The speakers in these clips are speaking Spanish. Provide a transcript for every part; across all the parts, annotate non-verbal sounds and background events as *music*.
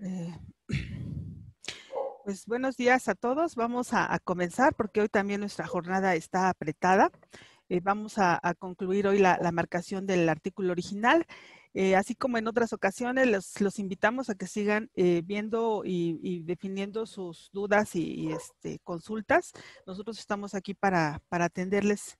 Eh, *clears throat* pues buenos días a todos. Vamos a, comenzar porque hoy también nuestra jornada está apretada. Eh, vamos a, concluir hoy la, marcación del artículo original. Eh, así como en otras ocasiones, los, invitamos a que sigan viendo y, definiendo sus dudas y, este, consultas. Nosotros estamos aquí para, para atenderles.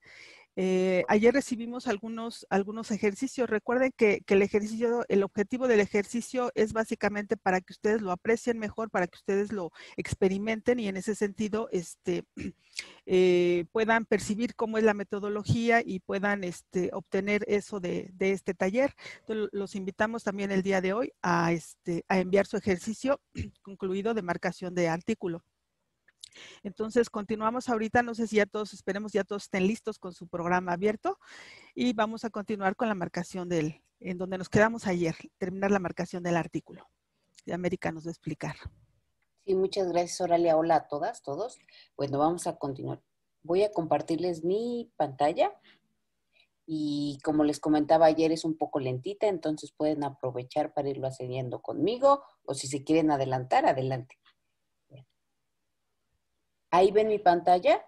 Eh, ayer recibimos algunos, algunos ejercicios. Recuerden que, el ejercicio, el objetivo del ejercicio es básicamente para que ustedes lo aprecien mejor, para que ustedes lo experimenten y en ese sentido este, *clears throat* eh, puedan percibir cómo es la metodología y puedan este, obtener eso de, este taller. Entonces, los invitamos también el día de hoy a este, enviar su ejercicio *clears throat* concluido de marcación de artículo. Entonces, continuamos ahorita, no sé si ya todos, esperemos ya todos estén listos con su programa abierto y vamos a continuar con la marcación del, en donde nos quedamos ayer, terminar la marcación del artículo. De América nos va a explicar. Sí, muchas gracias, Oralia. Hola a todas, todos. Bueno, vamos a continuar. Voy a compartirles mi pantalla y como les comentaba ayer es un poco lentita, entonces pueden aprovechar para irlo accediendo conmigo o si se quieren adelantar, adelante. ¿Ahí ven mi pantalla?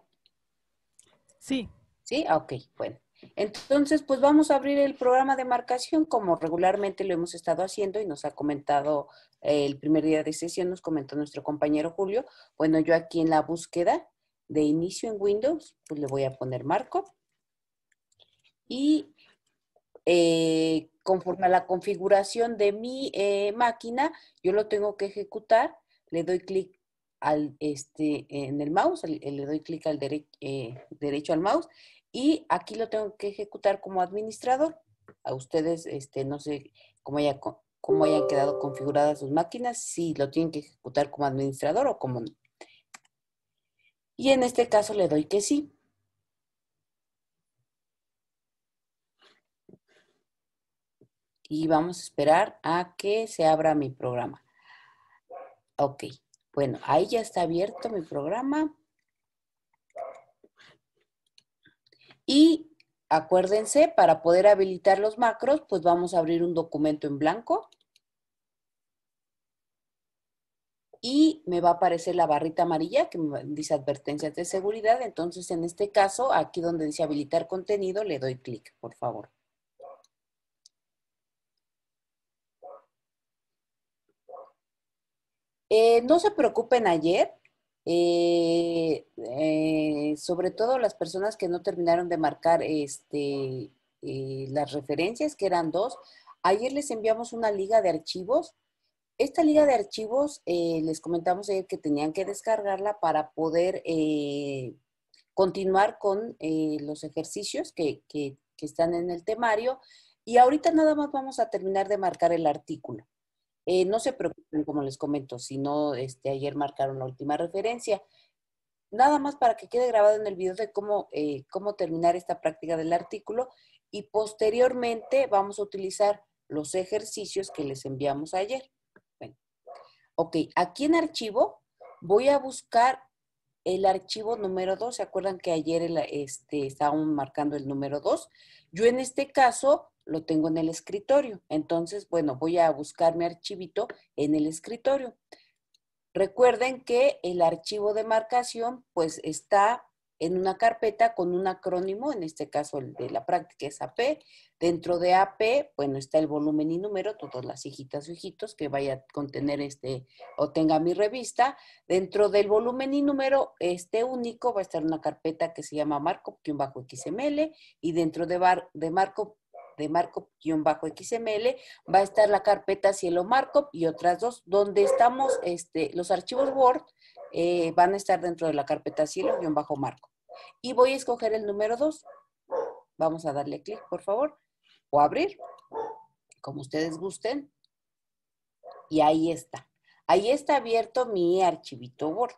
Sí. Sí, ah, ok, bueno. Entonces, pues vamos a abrir el programa de marcación como regularmente lo hemos estado haciendo y nos ha comentado eh, el primer día de sesión, nos comentó nuestro compañero Julio. Bueno, yo aquí en la búsqueda de inicio en Windows, pues le voy a poner marco. Y eh, conforme a la configuración de mi eh, máquina, yo lo tengo que ejecutar. Le doy clic este, en el mouse, le doy clic al eh, derecho al mouse y aquí lo tengo que ejecutar como administrador. A ustedes, este, no sé cómo, cómo hayan quedado configuradas sus máquinas, si lo tienen que ejecutar como administrador o como no. Y en este caso le doy que sí. Y vamos a esperar a que se abra mi programa. Ok. Bueno, ahí ya está abierto mi programa. Y acuérdense, para poder habilitar los macros, pues vamos a abrir un documento en blanco. Y me va a aparecer la barrita amarilla que dice advertencias de seguridad. Entonces, en este caso, aquí donde dice habilitar contenido, le doy clic, por favor. Eh, no se preocupen ayer, eh, eh, sobre todo las personas que no terminaron de marcar este, las referencias, que eran dos. Ayer les enviamos una liga de archivos. Esta liga de archivos les comentamos ayer que tenían que descargarla para poder continuar con los ejercicios que están en el temario. Y ahorita nada más vamos a terminar de marcar el artículo. Eh, no se preocupen, como les comento, si no, este, ayer marcaron la última referencia. Nada más para que quede grabado en el video de cómo, eh, cómo terminar esta práctica del artículo y posteriormente vamos a utilizar los ejercicios que les enviamos ayer. Bueno. Ok, aquí en archivo voy a buscar el archivo número 2. ¿Se acuerdan que ayer este, estábamos marcando el número 2? Yo en este caso lo tengo en el escritorio. Entonces, bueno, voy a buscar mi archivito en el escritorio. Recuerden que el archivo de marcación pues está en una carpeta con un acrónimo, en este caso el de la práctica es AP. Dentro de AP, bueno, está el volumen y número, todas las hijitas o hijitos que vaya a contener este o tenga mi revista. Dentro del volumen y número, este único va a estar una carpeta que se llama marco-xml y dentro de, bar, de marco de markup-xml, va a estar la carpeta cielo Marco y otras dos, donde estamos, este, los archivos Word eh, van a estar dentro de la carpeta cielo Marco Y voy a escoger el número 2. Vamos a darle clic, por favor, o abrir, como ustedes gusten. Y ahí está. Ahí está abierto mi archivito Word.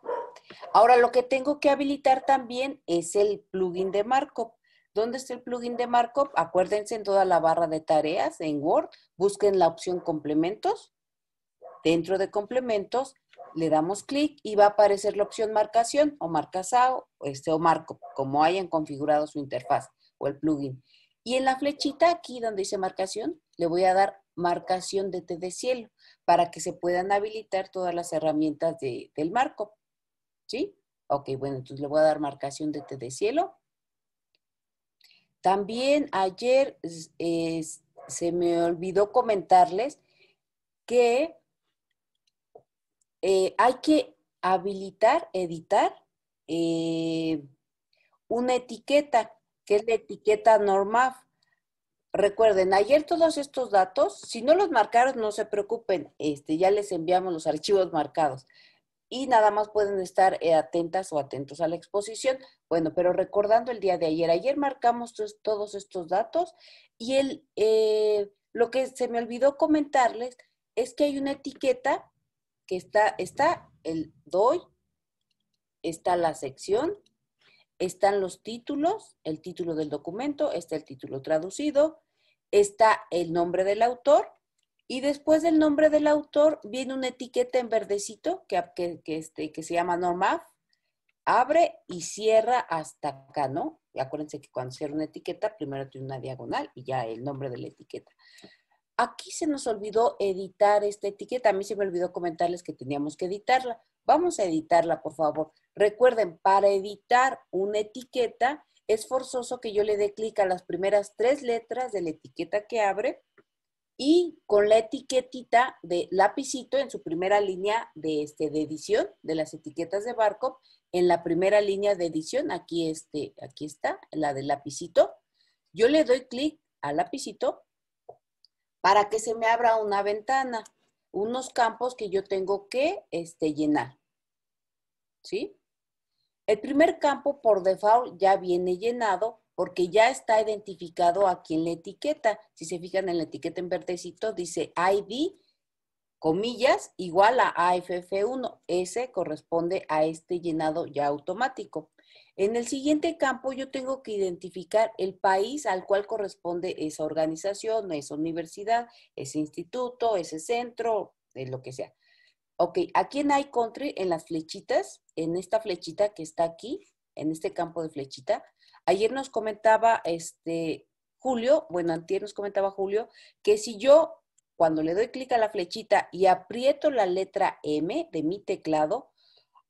Ahora lo que tengo que habilitar también es el plugin de markup. ¿Dónde está el plugin de markup? Acuérdense en toda la barra de tareas en Word, busquen la opción complementos. Dentro de complementos le damos clic y va a aparecer la opción marcación o marcasao este, o markup, como hayan configurado su interfaz o el plugin. Y en la flechita aquí donde dice marcación, le voy a dar marcación de té de cielo para que se puedan habilitar todas las herramientas del markup. ¿Sí? Ok, bueno, entonces le voy a dar marcación de té de cielo también ayer se me olvidó comentarles que eh, hay que habilitar, editar eh, una etiqueta, que es la etiqueta NORMAF. Recuerden, ayer todos estos datos, si no los marcaron, no se preocupen, este, ya les enviamos los archivos marcados y nada más pueden estar eh, atentas o atentos a la exposición. Bueno, pero recordando el día de ayer, ayer marcamos todos estos datos y eh, lo que se me olvidó comentarles es que hay una etiqueta que está, está el DOI, está la sección, están los títulos, el título del documento, está el título traducido, está el nombre del autor y después del nombre del autor viene una etiqueta en verdecito que, que, este, que se llama NORMAF. Abre y cierra hasta acá, ¿no? Y acuérdense que cuando cierra una etiqueta, primero tiene una diagonal y ya el nombre de la etiqueta. Aquí se nos olvidó editar esta etiqueta. A mí se me olvidó comentarles que teníamos que editarla. Vamos a editarla, por favor. Recuerden, para editar una etiqueta es forzoso que yo le dé clic a las primeras tres letras de la etiqueta que abre y con la etiquetita de lapicito en su primera línea de, este, edición de las etiquetas de barco, En la primera línea de edición, aquí, este, aquí está, la de lapicito. Yo le doy clic a lapicito para que se me abra una ventana, unos campos que yo tengo que este, llenar. El primer campo por default ya viene llenado porque ya está identificado aquí en la etiqueta. Si se fijan en la etiqueta en verdecito, dice ID, comillas, igual a AFF1. Ese corresponde a este llenado ya automático. En el siguiente campo yo tengo que identificar el país al cual corresponde esa organización, esa universidad, ese instituto, ese centro, eh, lo que sea. Ok, aquí en iCountry, en las flechitas, en esta flechita que está aquí, en este campo de flechita, Ayer nos comentaba este Julio, bueno, antier nos comentaba Julio, que si yo cuando le doy clic a la flechita y aprieto la letra M de mi teclado,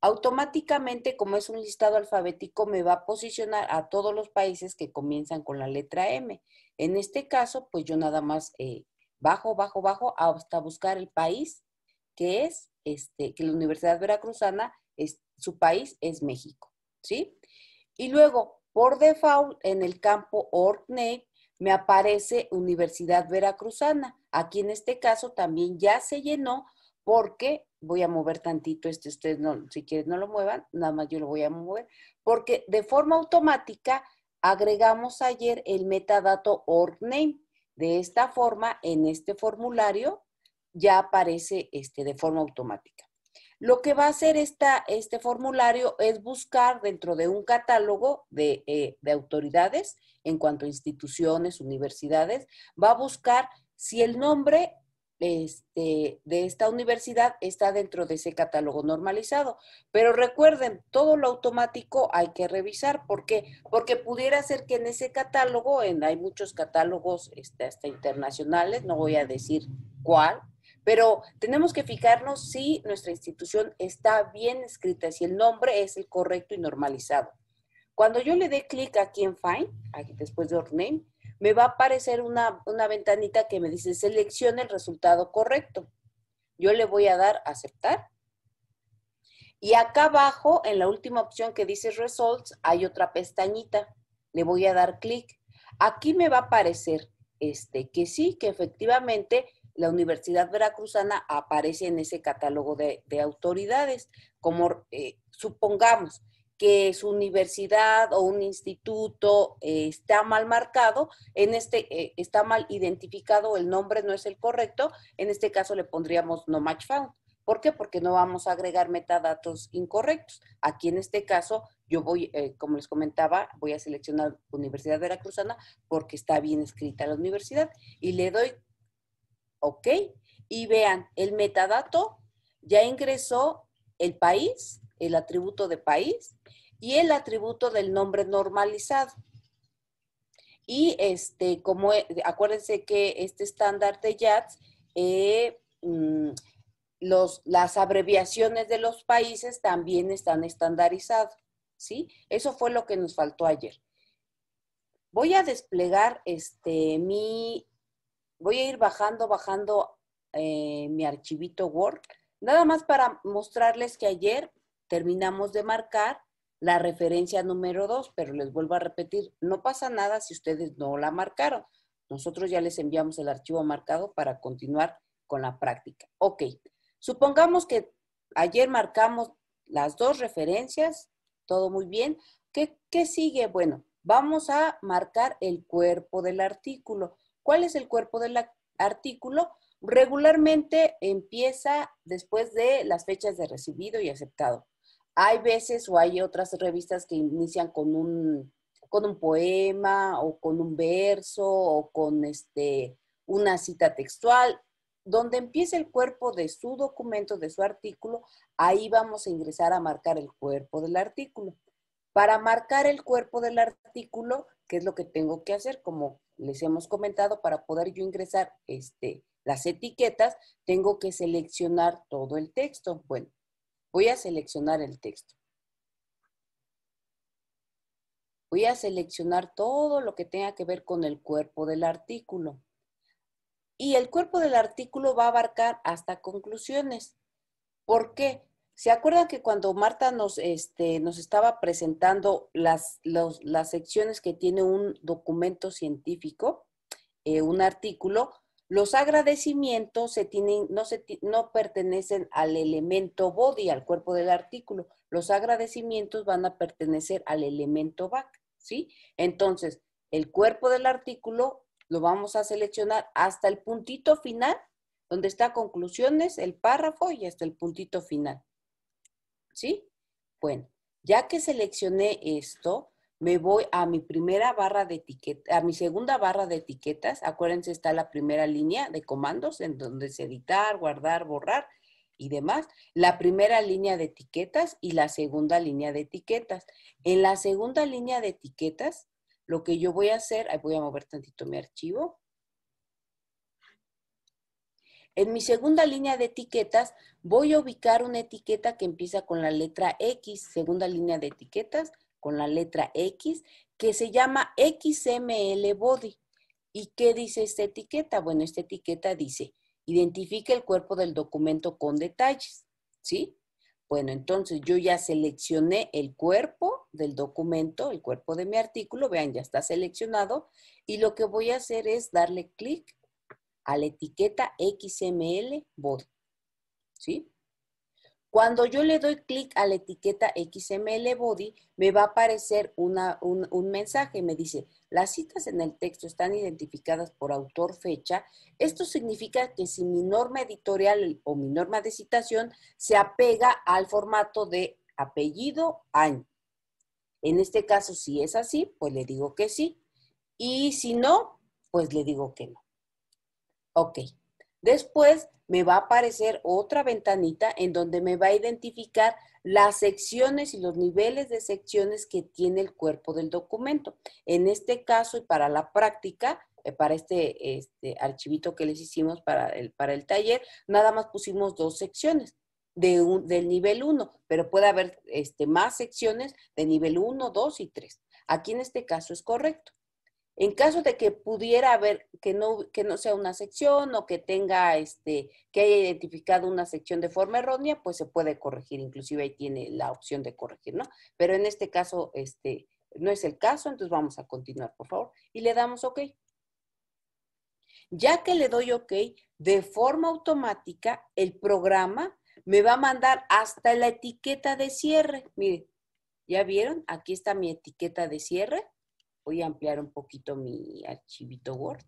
automáticamente, como es un listado alfabético, me va a posicionar a todos los países que comienzan con la letra M. En este caso, pues yo nada más eh, bajo, bajo, bajo hasta buscar el país que es, este, que la Universidad Veracruzana, es, su país es México, ¿sí? Y luego, por default, en el campo OrgName me aparece Universidad Veracruzana. Aquí en este caso también ya se llenó porque voy a mover tantito este, ustedes si quieren no lo muevan, nada más yo lo voy a mover, porque de forma automática agregamos ayer el metadato OrgName. De esta forma, en este formulario ya aparece este, de forma automática. Lo que va a hacer este formulario es buscar dentro de un catálogo eh, de, autoridades, en cuanto a instituciones, universidades, va a buscar si el nombre este, de esta universidad está dentro de ese catálogo normalizado. Pero recuerden, todo lo automático hay que revisar. ¿Por qué? Porque pudiera ser que en ese catálogo, en, hay muchos catálogos este, hasta internacionales, no voy a decir cuál, pero tenemos que fijarnos si nuestra institución está bien escrita, si el nombre es el correcto y normalizado. Cuando yo le dé clic aquí en Find, aquí después de Orname, me va a aparecer una, ventanita que me dice seleccione el resultado correcto. Yo le voy a dar aceptar. Y acá abajo, en la última opción que dice Results, hay otra pestañita. Le voy a dar clic. Aquí me va a aparecer este, que sí, que efectivamente la Universidad Veracruzana aparece en ese catálogo de, autoridades, como eh, supongamos que su universidad o un instituto eh, está mal marcado, en este eh, está mal identificado, el nombre no es el correcto, en este caso le pondríamos no match found. ¿Por qué? Porque no vamos a agregar metadatos incorrectos. Aquí en este caso, yo voy, como les comentaba, voy a seleccionar Universidad Veracruzana porque está bien escrita la universidad y le doy ¿ok? Y vean, el metadato ya ingresó el país, el atributo de país y el atributo del nombre normalizado. Y este, como eh, acuérdense que este estándar de JATS, eh, mm, los, las abreviaciones de los países también están estandarizadas, ¿sí? Eso fue lo que nos faltó ayer. Voy a desplegar este, mi voy a ir bajando, bajando eh, mi archivito Word, nada más para mostrarles que ayer terminamos de marcar la referencia número 2, pero les vuelvo a repetir, no pasa nada si ustedes no la marcaron. Nosotros ya les enviamos el archivo marcado para continuar con la práctica. Ok, supongamos que ayer marcamos las dos referencias, todo muy bien. ¿Qué, qué sigue? Bueno, vamos a marcar el cuerpo del artículo. ¿Cuál es el cuerpo del artículo? Regularmente empieza después de las fechas de recibido y aceptado. Hay veces o hay otras revistas que inician con un, con un poema o con un verso o con este, una cita textual. Donde empieza el cuerpo de su documento, de su artículo, ahí vamos a ingresar a marcar el cuerpo del artículo. Para marcar el cuerpo del artículo, que es lo que tengo que hacer, como les hemos comentado, para poder yo ingresar este, las etiquetas, tengo que seleccionar todo el texto. Bueno, voy a seleccionar el texto. Voy a seleccionar todo lo que tenga que ver con el cuerpo del artículo. Y el cuerpo del artículo va a abarcar hasta conclusiones. ¿Por qué? ¿Se acuerdan que cuando Marta nos, este, nos estaba presentando las, las secciones que tiene un documento científico, eh, un artículo, los agradecimientos se tienen, no, no pertenecen al elemento body, al cuerpo del artículo. Los agradecimientos van a pertenecer al elemento back, ¿sí? Entonces, el cuerpo del artículo lo vamos a seleccionar hasta el puntito final, donde está conclusiones, el párrafo y hasta el puntito final. ¿sí? Bueno, ya que seleccioné esto, me voy a mi primera barra de etiqueta, a mi segunda barra de etiquetas. Acuérdense, está la primera línea de comandos en donde es editar, guardar, borrar y demás. La primera línea de etiquetas y la segunda línea de etiquetas. En la segunda línea de etiquetas, lo que yo voy a hacer, ahí voy a mover tantito mi archivo. En mi segunda línea de etiquetas voy a ubicar una etiqueta que empieza con la letra X, segunda línea de etiquetas con la letra X, que se llama XML Body. ¿Y qué dice esta etiqueta? Bueno, esta etiqueta dice, identifique el cuerpo del documento con detalles, ¿sí? Bueno, entonces yo ya seleccioné el cuerpo del documento, el cuerpo de mi artículo, vean, ya está seleccionado, y lo que voy a hacer es darle clic a la etiqueta XML body. ¿Sí? Cuando yo le doy clic a la etiqueta XML Body, me va a aparecer un, un, mensaje. Me dice, las citas en el texto están identificadas por autor fecha. Esto significa que si mi norma editorial o mi norma de citación se apega al formato de apellido año. En este caso, si es así, pues le digo que sí. Y si no, pues le digo que no. Ok. Después me va a aparecer otra ventanita en donde me va a identificar las secciones y los niveles de secciones que tiene el cuerpo del documento. En este caso y para la práctica, eh, para este, este, archivito que les hicimos para el, para el taller, nada más pusimos dos secciones. del nivel 1, pero puede haber este, más secciones de nivel 1, 2 y 3. Aquí en este caso es correcto. En caso de que pudiera haber, que no, que no sea una sección o que tenga, este, que haya identificado una sección de forma errónea, pues se puede corregir, inclusive ahí tiene la opción de corregir, ¿no? Pero en este caso, este, no es el caso, entonces vamos a continuar, por favor, y le damos OK. Ya que le doy OK, de forma automática, el programa me va a mandar hasta la etiqueta de cierre. Miren, ¿ya vieron? Aquí está mi etiqueta de cierre voy a ampliar un poquito mi archivito Word.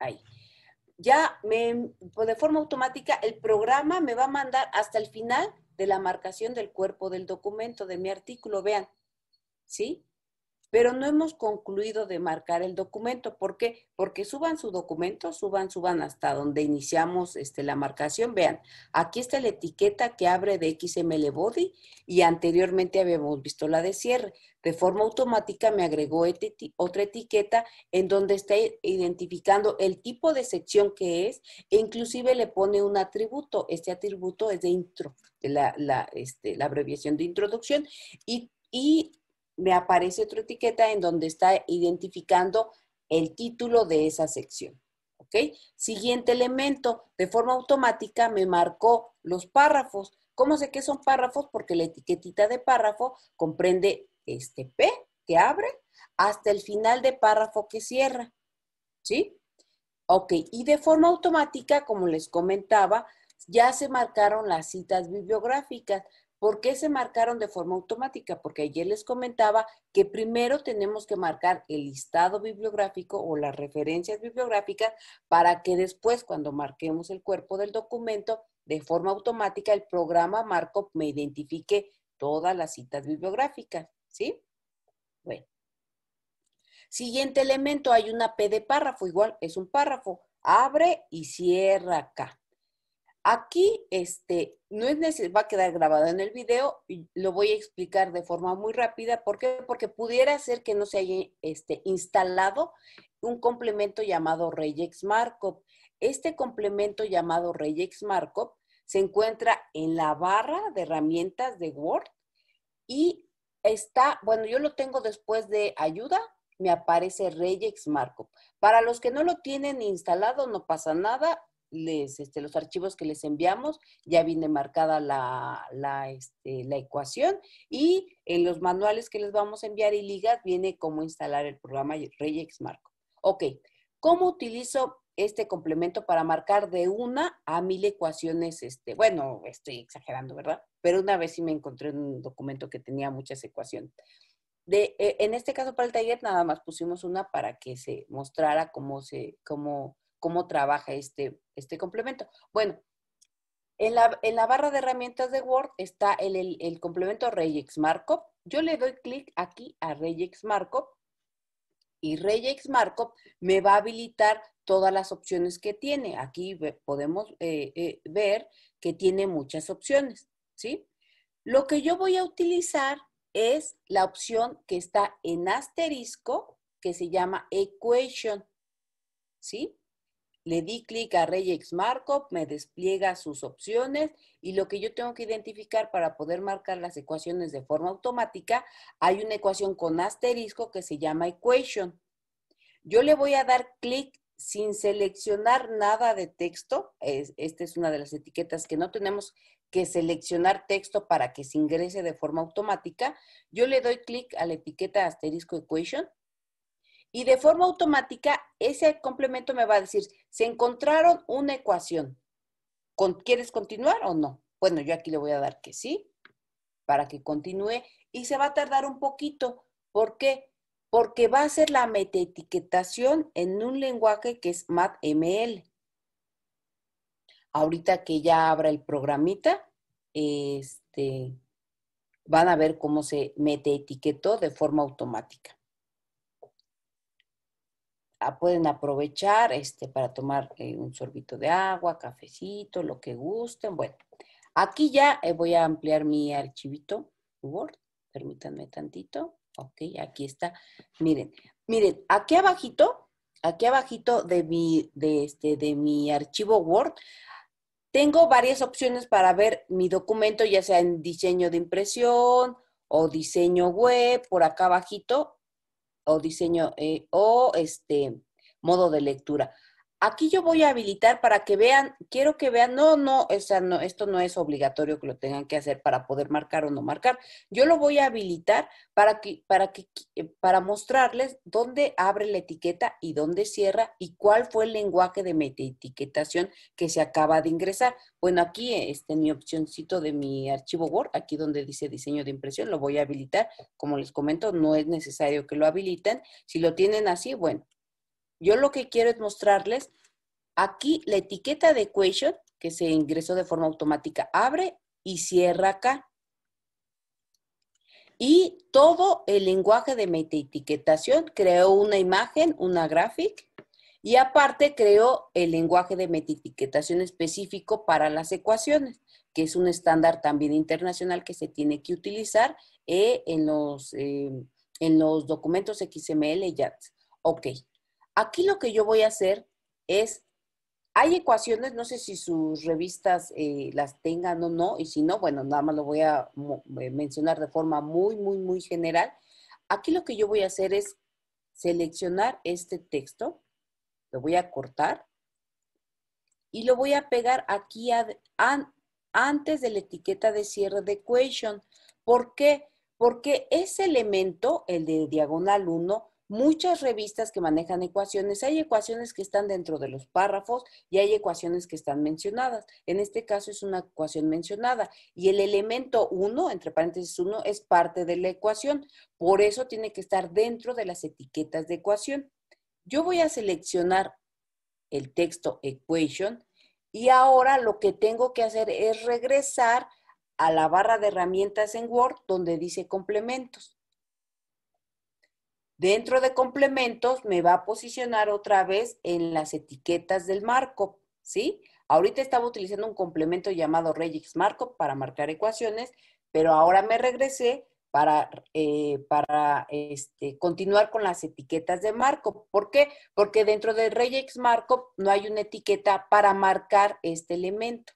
Ahí. Ya me, pues, de forma automática, el programa me va a mandar hasta el final de la marcación del cuerpo del documento, de mi artículo, vean, ¿sí? pero no hemos concluido de marcar el documento. ¿Por qué? Porque suban su documento, suban, suban hasta donde iniciamos este, la marcación. Vean, aquí está la etiqueta que abre de XML Body y anteriormente habíamos visto la de cierre. De forma automática me agregó otra etiqueta en donde está identificando el tipo de sección que es e inclusive le pone un atributo. Este atributo es de intro, la, la, este, abreviación de introducción y me aparece otra etiqueta en donde está identificando el título de esa sección. ¿Ok? Siguiente elemento, de forma automática me marcó los párrafos. ¿Cómo sé que son párrafos? Porque la etiquetita de párrafo comprende este P que abre hasta el final de párrafo que cierra. ¿Sí? Ok, y de forma automática, como les comentaba, ya se marcaron las citas bibliográficas. ¿Por qué se marcaron de forma automática? Porque ayer les comentaba que primero tenemos que marcar el listado bibliográfico o las referencias bibliográficas para que después, cuando marquemos el cuerpo del documento, de forma automática el programa Marco me identifique todas las citas bibliográficas, ¿sí? Bueno. Siguiente elemento, hay una P de párrafo, igual es un párrafo. Abre y cierra acá. Aquí este, no es va a quedar grabado en el video y lo voy a explicar de forma muy rápida. ¿Por qué? Porque pudiera ser que no se haya este, instalado un complemento llamado regex markup. Este complemento llamado regex markup se encuentra en la barra de herramientas de Word y está, bueno, yo lo tengo después de ayuda, me aparece regex markup. Para los que no lo tienen instalado, no pasa nada, les, este, los archivos que les enviamos, ya viene marcada la, la, este, la, ecuación y en los manuales que les vamos a enviar y ligas viene cómo instalar el programa Regex Marco. Ok, ¿cómo utilizo este complemento para marcar de una a mil ecuaciones? Este, bueno, estoy exagerando, ¿verdad? Pero una vez sí me encontré un documento que tenía muchas ecuaciones. De, eh, en este caso para el taller nada más pusimos una para que se mostrara cómo se, cómo, cómo trabaja este, este complemento. Bueno, en la, barra de herramientas de Word está el, complemento regex markup. Yo le doy clic aquí a regex markup y regex markup me va a habilitar todas las opciones que tiene. Aquí podemos eh, eh, ver que tiene muchas opciones, ¿sí? Lo que yo voy a utilizar es la opción que está en asterisco, que se llama equation, ¿sí? Le di clic a Regex Markup, me despliega sus opciones y lo que yo tengo que identificar para poder marcar las ecuaciones de forma automática, hay una ecuación con asterisco que se llama equation. Yo le voy a dar clic sin seleccionar nada de texto. esta es una de las etiquetas que no tenemos que seleccionar texto para que se ingrese de forma automática. Yo le doy clic a la etiqueta asterisco equation y de forma automática ese complemento me va a decir, se encontraron una ecuación. ¿Quieres continuar o no? Bueno, yo aquí le voy a dar que sí, para que continúe y se va a tardar un poquito. ¿Por qué? Porque va a ser la metaetiquetación en un lenguaje que es MATML. Ahorita que ya abra el programita, este, van a ver cómo se metaetiquetó de forma automática. Ah, pueden aprovechar este, para tomar eh, un sorbito de agua, cafecito, lo que gusten. Bueno, aquí ya eh, voy a ampliar mi archivito Word. Permítanme tantito. Ok, aquí está. Miren, miren, aquí abajito, aquí abajito de mi, este, de mi archivo Word, tengo varias opciones para ver mi documento, ya sea en diseño de impresión o diseño web, por acá abajito o diseño eh, o este modo de lectura. Aquí yo voy a habilitar para que vean, quiero que vean, no, no, o sea, no, esto no es obligatorio que lo tengan que hacer para poder marcar o no marcar. Yo lo voy a habilitar para que, para que, eh, para mostrarles dónde abre la etiqueta y dónde cierra y cuál fue el lenguaje de metaetiquetación que se acaba de ingresar. Bueno, aquí este, mi opcioncito de mi archivo Word, aquí donde dice diseño de impresión, lo voy a habilitar. Como les comento, no es necesario que lo habiliten. Si lo tienen así, bueno, yo lo que quiero es mostrarles aquí la etiqueta de equation que se ingresó de forma automática abre y cierra acá. Y todo el lenguaje de metaetiquetación creó una imagen, una graphic, y aparte creó el lenguaje de metaetiquetación específico para las ecuaciones, que es un estándar también internacional que se tiene que utilizar eh, en, los, eh, en los documentos XML y JATS. Ok. Aquí lo que yo voy a hacer es, hay ecuaciones, no sé si sus revistas eh, las tengan o no, y si no, bueno, nada más lo voy a eh, mencionar de forma muy, muy, muy general. Aquí lo que yo voy a hacer es seleccionar este texto, lo voy a cortar y lo voy a pegar aquí antes de la etiqueta de cierre de equation. ¿Por qué? Porque ese elemento, el de diagonal 1, muchas revistas que manejan ecuaciones, hay ecuaciones que están dentro de los párrafos y hay ecuaciones que están mencionadas. En este caso es una ecuación mencionada y el elemento 1, entre paréntesis 1, es parte de la ecuación. Por eso tiene que estar dentro de las etiquetas de ecuación. Yo voy a seleccionar el texto equation y ahora lo que tengo que hacer es regresar a la barra de herramientas en Word donde dice complementos. Dentro de complementos me va a posicionar otra vez en las etiquetas del marco, ¿sí? Ahorita estaba utilizando un complemento llamado regex Marco para marcar ecuaciones, pero ahora me regresé para, eh, para este, continuar con las etiquetas de marco. ¿Por qué? Porque dentro de Regex Marco no hay una etiqueta para marcar este elemento.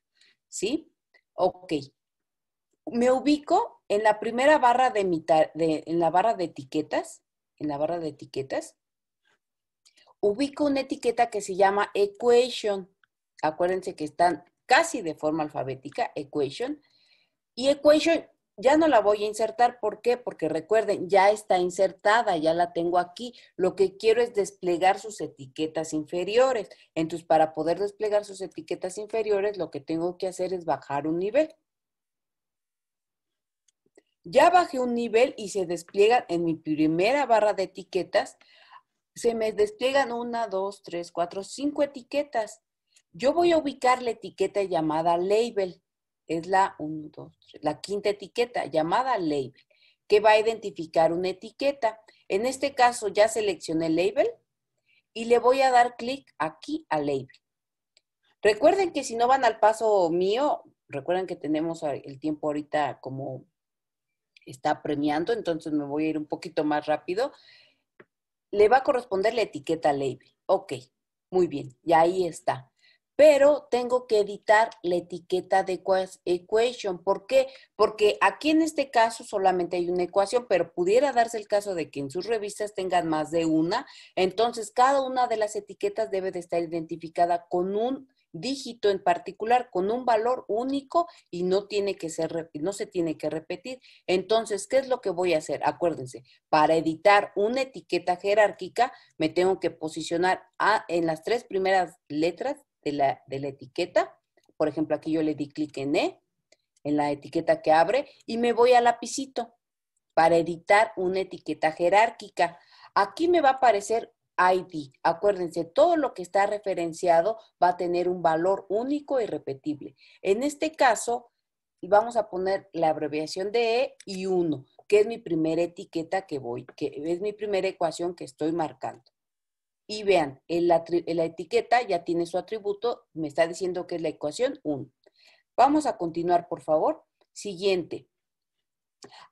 ¿Sí? Ok. Me ubico en la primera barra de, en la barra de etiquetas en la barra de etiquetas, ubico una etiqueta que se llama equation. Acuérdense que están casi de forma alfabética, equation. Y equation ya no la voy a insertar. ¿Por qué? Porque recuerden, ya está insertada, ya la tengo aquí. Lo que quiero es desplegar sus etiquetas inferiores. Entonces, para poder desplegar sus etiquetas inferiores, lo que tengo que hacer es bajar un nivel. Ya bajé un nivel y se despliegan en mi primera barra de etiquetas. Se me despliegan una, dos, tres, cuatro, cinco etiquetas. Yo voy a ubicar la etiqueta llamada label. Es la, la quinta etiqueta llamada label, que va a identificar una etiqueta. En este caso ya seleccioné label y le voy a dar clic aquí a label. Recuerden que si no van al paso mío, recuerden que tenemos el tiempo ahorita como está premiando, entonces me voy a ir un poquito más rápido. Le va a corresponder la etiqueta label. Ok, muy bien, ya ahí está. Pero tengo que editar la etiqueta de equation. ¿Por qué? Porque aquí en este caso solamente hay una ecuación, pero pudiera darse el caso de que en sus revistas tengan más de una. Entonces, cada una de las etiquetas debe de estar identificada con un dígito en particular con un valor único y no, tiene que ser, no se tiene que repetir. Entonces, ¿qué es lo que voy a hacer? Acuérdense, para editar una etiqueta jerárquica, me tengo que posicionar en las tres primeras letras de la, de la etiqueta. Por ejemplo, aquí yo le di clic en E, en la etiqueta que abre, y me voy al lapicito para editar una etiqueta jerárquica. Aquí me va a aparecer ID. Acuérdense, todo lo que está referenciado va a tener un valor único y repetible. En este caso, vamos a poner la abreviación de E y 1, que es mi primera etiqueta que voy, que es mi primera ecuación que estoy marcando. Y vean, en la, la etiqueta ya tiene su atributo, me está diciendo que es la ecuación 1. Vamos a continuar, por favor. Siguiente.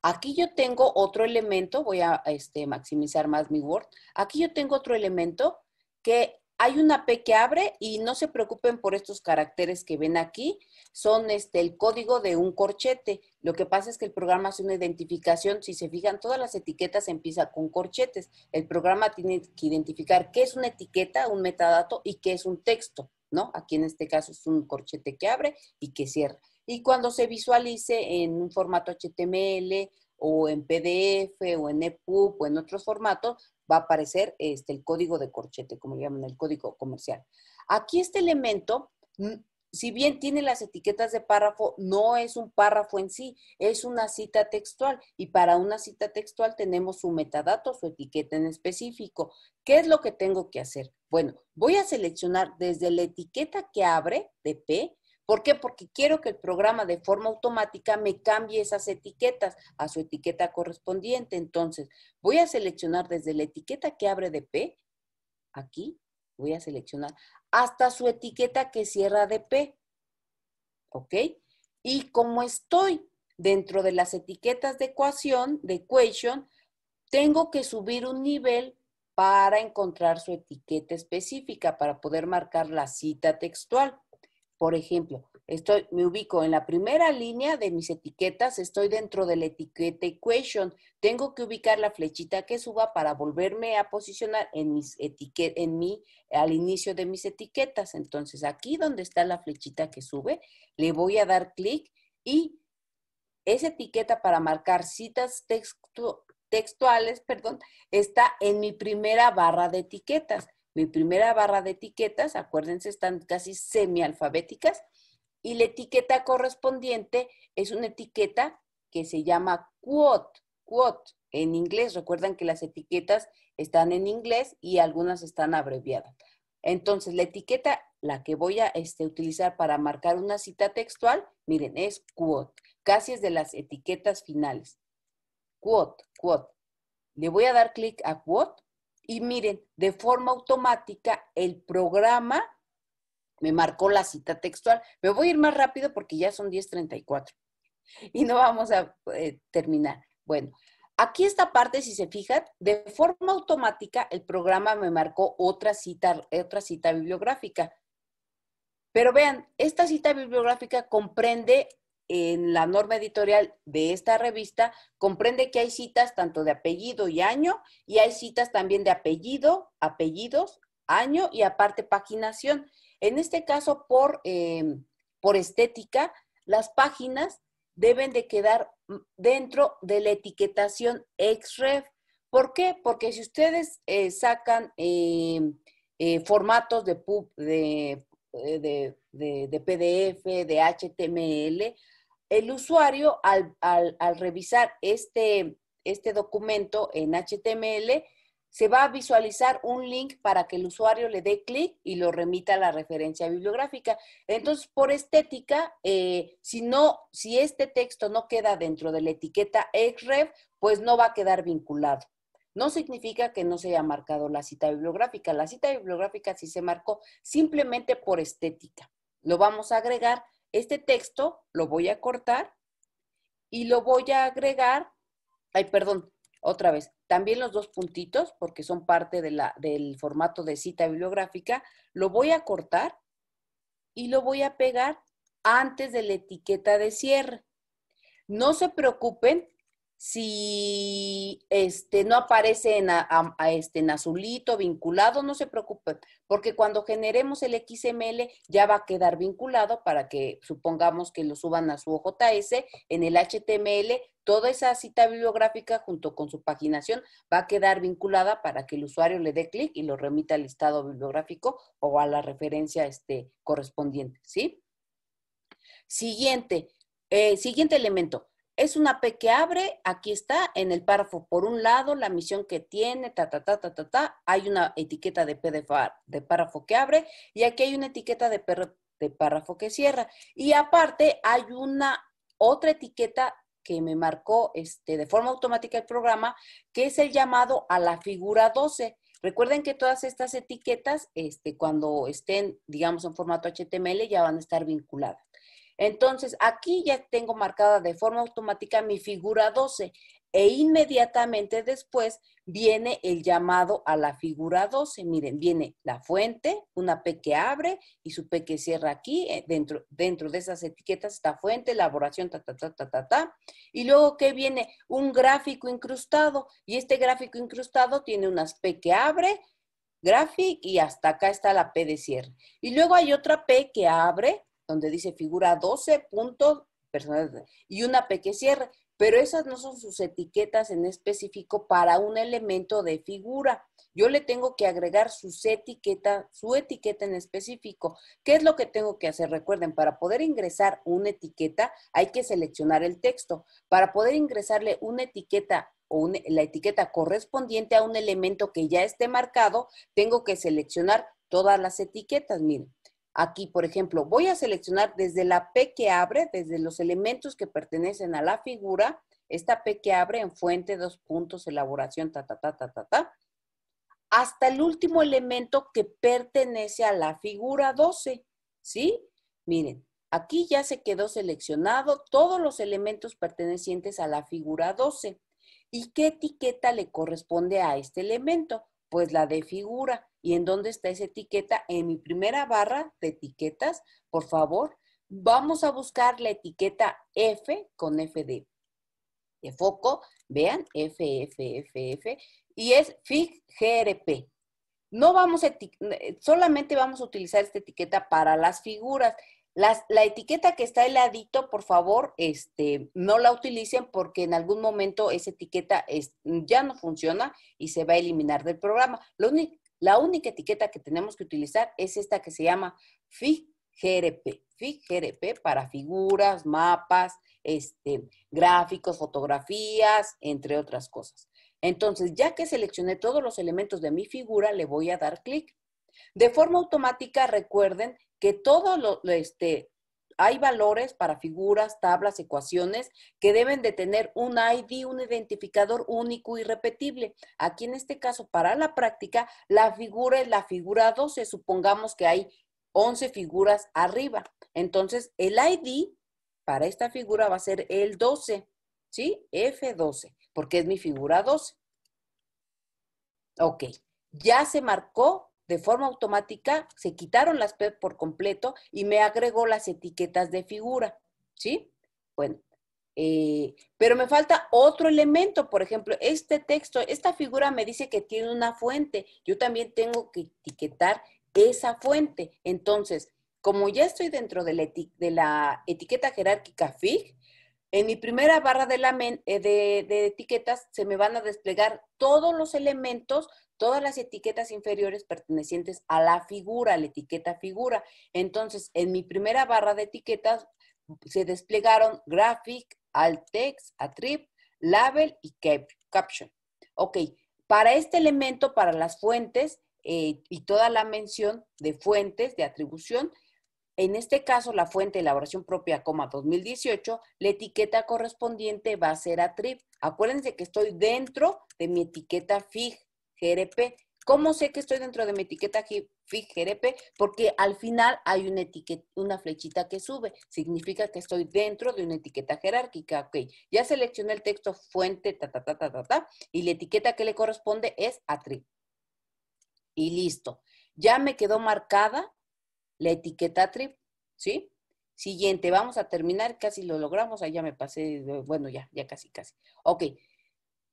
Aquí yo tengo otro elemento, voy a este, maximizar más mi Word. Aquí yo tengo otro elemento que hay una P que abre y no se preocupen por estos caracteres que ven aquí, son este, el código de un corchete. Lo que pasa es que el programa hace una identificación, si se fijan, todas las etiquetas empiezan con corchetes. El programa tiene que identificar qué es una etiqueta, un metadato y qué es un texto, ¿no? Aquí en este caso es un corchete que abre y que cierra y cuando se visualice en un formato HTML o en PDF o en EPUB o en otros formatos, va a aparecer este, el código de corchete, como le llaman el código comercial. Aquí este elemento, mm, si bien tiene las etiquetas de párrafo, no es un párrafo en sí, es una cita textual y para una cita textual tenemos su metadato, su etiqueta en específico. ¿Qué es lo que tengo que hacer? Bueno, voy a seleccionar desde la etiqueta que abre de P, ¿Por qué? Porque quiero que el programa de forma automática me cambie esas etiquetas a su etiqueta correspondiente. Entonces, voy a seleccionar desde la etiqueta que abre de P, aquí, voy a seleccionar, hasta su etiqueta que cierra de P. ¿Ok? Y como estoy dentro de las etiquetas de ecuación, de equation, tengo que subir un nivel para encontrar su etiqueta específica, para poder marcar la cita textual. Por ejemplo, estoy, me ubico en la primera línea de mis etiquetas, estoy dentro de la etiqueta equation. Tengo que ubicar la flechita que suba para volverme a posicionar en mis en mi, al inicio de mis etiquetas. Entonces, aquí donde está la flechita que sube, le voy a dar clic y esa etiqueta para marcar citas textuales, perdón, está en mi primera barra de etiquetas mi primera barra de etiquetas, acuérdense, están casi semialfabéticas, y la etiqueta correspondiente es una etiqueta que se llama quote, quote en inglés. Recuerdan que las etiquetas están en inglés y algunas están abreviadas. Entonces, la etiqueta, la que voy a este, utilizar para marcar una cita textual, miren, es quote. Casi es de las etiquetas finales. Quote, quote. Le voy a dar clic a quote y miren, de forma automática, el programa me marcó la cita textual. Me voy a ir más rápido porque ya son 10.34 y no vamos a eh, terminar. Bueno, aquí esta parte, si se fijan, de forma automática el programa me marcó otra cita, otra cita bibliográfica. Pero vean, esta cita bibliográfica comprende en la norma editorial de esta revista comprende que hay citas tanto de apellido y año y hay citas también de apellido, apellidos, año y aparte paginación. En este caso, por, eh, estética, las páginas deben de quedar dentro de la etiquetación XREF. ¿Por qué? Porque si ustedes eh, sacan eh, formatos de, PDF, de HTML, el usuario al, revisar este, este, documento en HTML, se va a visualizar un link para que el usuario le dé clic y lo remita a la referencia bibliográfica. Entonces, por estética, eh, si, no, si este texto no queda dentro de la etiqueta XREF, pues no va a quedar vinculado. No significa que no se haya marcado la cita bibliográfica. La cita bibliográfica sí se marcó simplemente por estética. Lo vamos a agregar este texto lo voy a cortar y lo voy a agregar, ay, perdón, otra vez, también los dos puntitos, porque son parte del formato de cita bibliográfica, lo voy a cortar y lo voy a pegar antes de la etiqueta de cierre. No se preocupen si este, no aparece en, a, este, en azulito, vinculado, no se preocupen, porque cuando generemos el XML ya va a quedar vinculado para que supongamos que lo suban a su OJS. En el HTML, toda esa cita bibliográfica junto con su paginación va a quedar vinculada para que el usuario le dé clic y lo remita al estado bibliográfico o a la referencia este, correspondiente, ¿sí? Siguiente, eh, siguiente elemento es una P que abre, aquí está en el párrafo, por un lado, la misión que tiene, ta, ta, ta, ta, ta, hay una etiqueta de P de, párrafo que abre y aquí hay una etiqueta de, de párrafo que cierra. Y aparte hay una otra etiqueta que me marcó este, de forma automática el programa, que es el llamado a la figura 12. Recuerden que todas estas etiquetas, este, cuando estén, digamos, en formato HTML, ya van a estar vinculadas. Entonces, aquí ya tengo marcada de forma automática mi figura 12 e inmediatamente después viene el llamado a la figura 12. Miren, viene la fuente, una P que abre y su P que cierra aquí. Eh, dentro, dentro de esas etiquetas está fuente, elaboración, ta, ta, ta, ta, ta, ta. Y luego ¿qué viene un gráfico incrustado. Y este gráfico incrustado tiene unas P que abre, gráfico, y hasta acá está la P de cierre. Y luego hay otra P que abre, donde dice figura 12 puntos personales y una P que cierre, pero esas no son sus etiquetas en específico para un elemento de figura. Yo le tengo que agregar sus etiquetas, su etiqueta en específico. ¿Qué es lo que tengo que hacer? Recuerden, para poder ingresar una etiqueta hay que seleccionar el texto. Para poder ingresarle una etiqueta o la etiqueta correspondiente a un elemento que ya esté marcado, tengo que seleccionar todas las etiquetas. Miren, Aquí, por ejemplo, voy a seleccionar desde la P que abre, desde los elementos que pertenecen a la figura, esta P que abre en fuente, dos puntos, elaboración, ta, ta, ta, ta, ta, ta, hasta el último elemento que pertenece a la figura 12, ¿sí? Miren, aquí ya se quedó seleccionado todos los elementos pertenecientes a la figura 12. ¿Y qué etiqueta le corresponde a este elemento? Pues la de figura y en dónde está esa etiqueta. En mi primera barra de etiquetas, por favor, vamos a buscar la etiqueta F con F De foco, vean, F, F, F, F, y es FIG GRP. No vamos a solamente vamos a utilizar esta etiqueta para las figuras. la etiqueta que está heladito por favor, este, no la utilicen porque en algún momento esa etiqueta ya no funciona y se va a eliminar del programa. Lo único la única etiqueta que tenemos que utilizar es esta que se llama FIGRP. FIGRP para figuras, mapas, este, gráficos, fotografías, entre otras cosas. Entonces, ya que seleccioné todos los elementos de mi figura, le voy a dar clic. De forma automática, recuerden que todo lo, este, hay valores para figuras, tablas, ecuaciones que deben de tener un ID, un identificador único y repetible. Aquí en este caso, para la práctica, la figura es la figura 12. Supongamos que hay 11 figuras arriba. Entonces, el ID para esta figura va a ser el 12, ¿sí? F12, porque es mi figura 12. Ok, ya se marcó de forma automática se quitaron las PEP por completo y me agregó las etiquetas de figura, ¿sí? Bueno, eh, pero me falta otro elemento, por ejemplo, este texto, esta figura me dice que tiene una fuente, yo también tengo que etiquetar esa fuente. Entonces, como ya estoy dentro de la, etiqueta jerárquica FIG, en mi primera barra de, la eh, de, etiquetas se me van a desplegar todos los elementos todas las etiquetas inferiores pertenecientes a la figura, la etiqueta figura. Entonces, en mi primera barra de etiquetas se desplegaron graphic, alt text, attrib, label y caption. Ok, para este elemento, para las fuentes eh, y toda la mención de fuentes de atribución, en este caso, la fuente de elaboración propia, coma 2018, la etiqueta correspondiente va a ser trip Acuérdense que estoy dentro de mi etiqueta FIG. GRP. ¿Cómo sé que estoy dentro de mi etiqueta GRP? Porque al final hay una, etiqueta, una flechita que sube. Significa que estoy dentro de una etiqueta jerárquica. Ok, ya seleccioné el texto fuente, ta, ta, ta, ta, ta, y la etiqueta que le corresponde es ATRI. Y listo. Ya me quedó marcada la etiqueta atrip, ¿sí? Siguiente, vamos a terminar, casi lo logramos, Ahí ya me pasé, bueno, ya, ya casi, casi. Ok,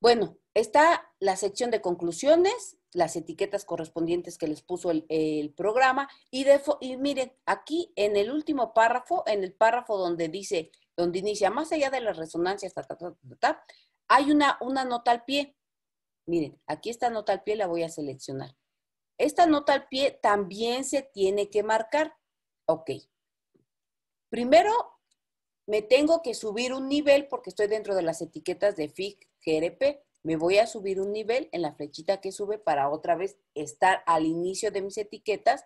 bueno, está la sección de conclusiones, las etiquetas correspondientes que les puso el, programa y, miren, aquí en el último párrafo, en el párrafo donde dice, donde inicia, más allá de las resonancias, hay una, una nota al pie. Miren, aquí esta nota al pie la voy a seleccionar. Esta nota al pie también se tiene que marcar. Ok. Primero, me tengo que subir un nivel porque estoy dentro de las etiquetas de FIG GRP. Me voy a subir un nivel en la flechita que sube para otra vez estar al inicio de mis etiquetas.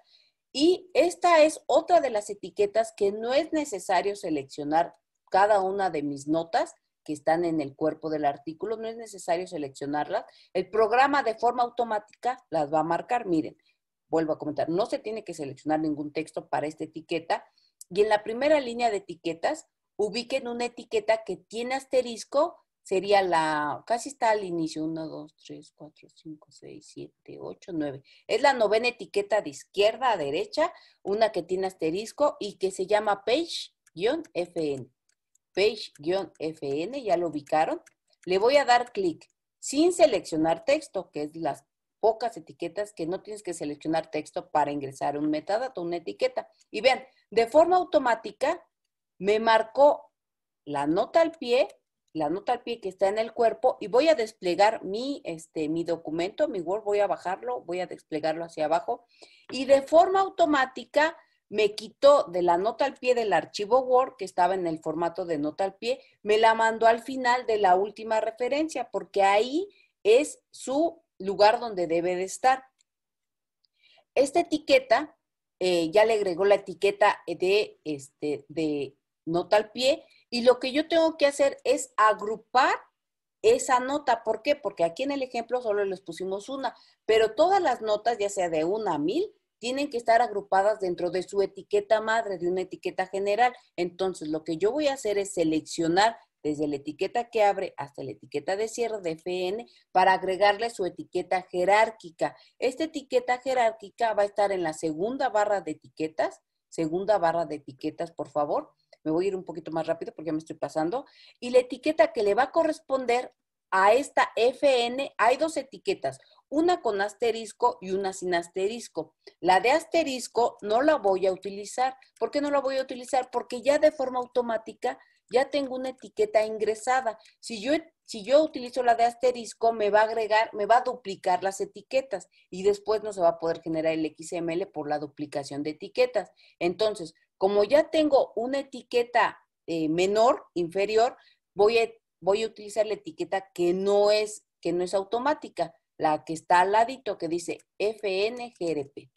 Y esta es otra de las etiquetas que no es necesario seleccionar cada una de mis notas que están en el cuerpo del artículo, no es necesario seleccionarlas. El programa de forma automática las va a marcar. Miren, vuelvo a comentar, no se tiene que seleccionar ningún texto para esta etiqueta. Y en la primera línea de etiquetas, ubiquen una etiqueta que tiene asterisco sería la, casi está al inicio, 1, 2, 3, 4, 5, 6, 7, 8, 9. Es la novena etiqueta de izquierda a derecha, una que tiene asterisco y que se llama page-fn. Page-fn, ya lo ubicaron. Le voy a dar clic sin seleccionar texto, que es las pocas etiquetas que no tienes que seleccionar texto para ingresar un metadato, una etiqueta. Y vean, de forma automática me marcó la nota al pie la nota al pie que está en el cuerpo y voy a desplegar mi, este, mi documento, mi Word, voy a bajarlo, voy a desplegarlo hacia abajo y de forma automática me quitó de la nota al pie del archivo Word que estaba en el formato de nota al pie, me la mandó al final de la última referencia porque ahí es su lugar donde debe de estar. Esta etiqueta, eh, ya le agregó la etiqueta de, este, de nota al pie, y lo que yo tengo que hacer es agrupar esa nota. ¿Por qué? Porque aquí en el ejemplo solo les pusimos una, pero todas las notas, ya sea de una a mil, tienen que estar agrupadas dentro de su etiqueta madre, de una etiqueta general. Entonces, lo que yo voy a hacer es seleccionar desde la etiqueta que abre hasta la etiqueta de cierre de FN para agregarle su etiqueta jerárquica. Esta etiqueta jerárquica va a estar en la segunda barra de etiquetas, segunda barra de etiquetas, por favor, me voy a ir un poquito más rápido porque ya me estoy pasando, y la etiqueta que le va a corresponder a esta FN, hay dos etiquetas, una con asterisco y una sin asterisco. La de asterisco no la voy a utilizar. ¿Por qué no la voy a utilizar? Porque ya de forma automática ya tengo una etiqueta ingresada. Si yo, si yo utilizo la de asterisco, me va a agregar, me va a duplicar las etiquetas y después no se va a poder generar el XML por la duplicación de etiquetas. Entonces, como ya tengo una etiqueta eh, menor, inferior, voy a, voy a utilizar la etiqueta que no es, que no es automática, la que está al ladito que dice FNGRP.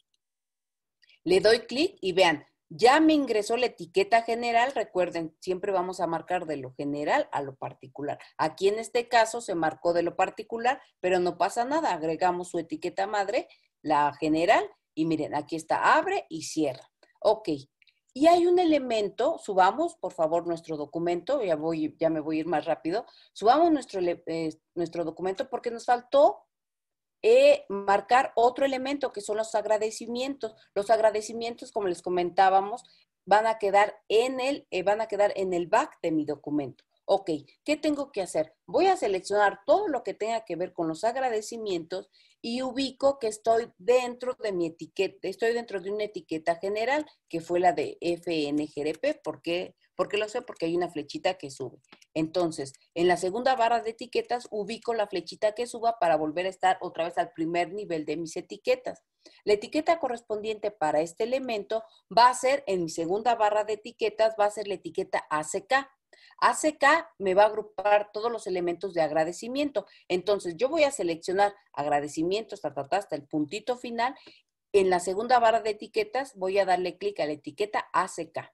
Le doy clic y vean, ya me ingresó la etiqueta general. Recuerden, siempre vamos a marcar de lo general a lo particular. Aquí en este caso se marcó de lo particular, pero no pasa nada. Agregamos su etiqueta madre, la general, y miren, aquí está abre y cierra. Ok, y hay un elemento, subamos por favor nuestro documento, ya, voy, ya me voy a ir más rápido, subamos nuestro, eh, nuestro documento porque nos faltó eh, marcar otro elemento que son los agradecimientos. Los agradecimientos, como les comentábamos, van a quedar en el, eh, van a quedar en el back de mi documento. Ok, ¿qué tengo que hacer? Voy a seleccionar todo lo que tenga que ver con los agradecimientos y ubico que estoy dentro de mi etiqueta, estoy dentro de una etiqueta general que fue la de FNGRP, porque porque lo sé porque hay una flechita que sube. Entonces, en la segunda barra de etiquetas ubico la flechita que suba para volver a estar otra vez al primer nivel de mis etiquetas. La etiqueta correspondiente para este elemento va a ser en mi segunda barra de etiquetas va a ser la etiqueta ACK. ACK me va a agrupar todos los elementos de agradecimiento. Entonces, yo voy a seleccionar agradecimiento hasta, hasta el puntito final. En la segunda barra de etiquetas voy a darle clic a la etiqueta ACK.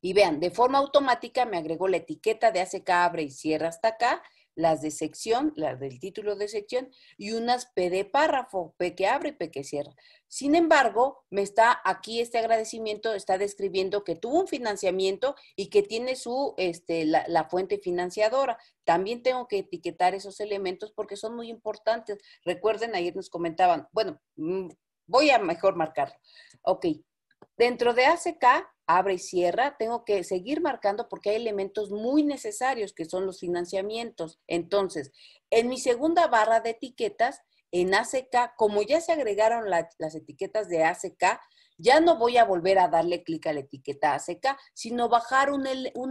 Y vean, de forma automática me agregó la etiqueta de ACK abre y cierra hasta acá las de sección, las del título de sección, y unas P de párrafo, P que abre y P que cierra. Sin embargo, me está aquí este agradecimiento, está describiendo que tuvo un financiamiento y que tiene su, este, la, la fuente financiadora. También tengo que etiquetar esos elementos porque son muy importantes. Recuerden, ayer nos comentaban, bueno, mm, voy a mejor marcarlo. Ok, Dentro de ACK, abre y cierra, tengo que seguir marcando porque hay elementos muy necesarios que son los financiamientos. Entonces, en mi segunda barra de etiquetas, en ACK, como ya se agregaron las etiquetas de ACK, ya no voy a volver a darle clic a la etiqueta ACK, sino bajar un,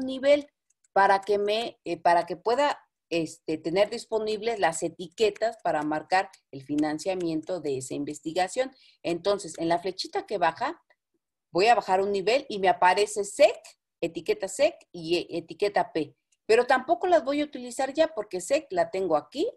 nivel para que, me, eh, para que pueda este, tener disponibles las etiquetas para marcar el financiamiento de esa investigación. Entonces, en la flechita que baja, voy a bajar un nivel y me aparece SEC, etiqueta SEC y eh, etiqueta P. Pero tampoco las voy a utilizar ya porque SEC la tengo aquí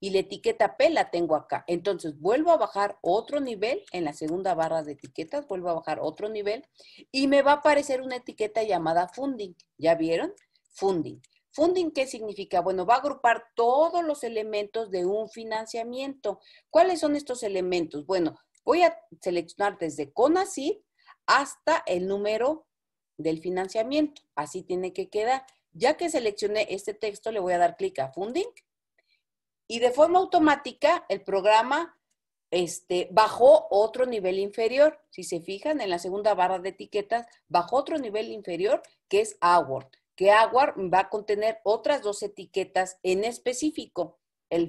y la etiqueta P la tengo acá. Entonces vuelvo a bajar otro nivel en la segunda barra de etiquetas, vuelvo a bajar otro nivel y me va a aparecer una etiqueta llamada funding. ¿Ya vieron? Funding. Funding, ¿qué significa? Bueno, va a agrupar todos los elementos de un financiamiento. ¿Cuáles son estos elementos? Bueno, voy a seleccionar desde así hasta el número del financiamiento. Así tiene que quedar. Ya que seleccioné este texto, le voy a dar clic a Funding y de forma automática el programa este, bajó otro nivel inferior. Si se fijan en la segunda barra de etiquetas, bajó otro nivel inferior que es Award, que Award va a contener otras dos etiquetas en específico el,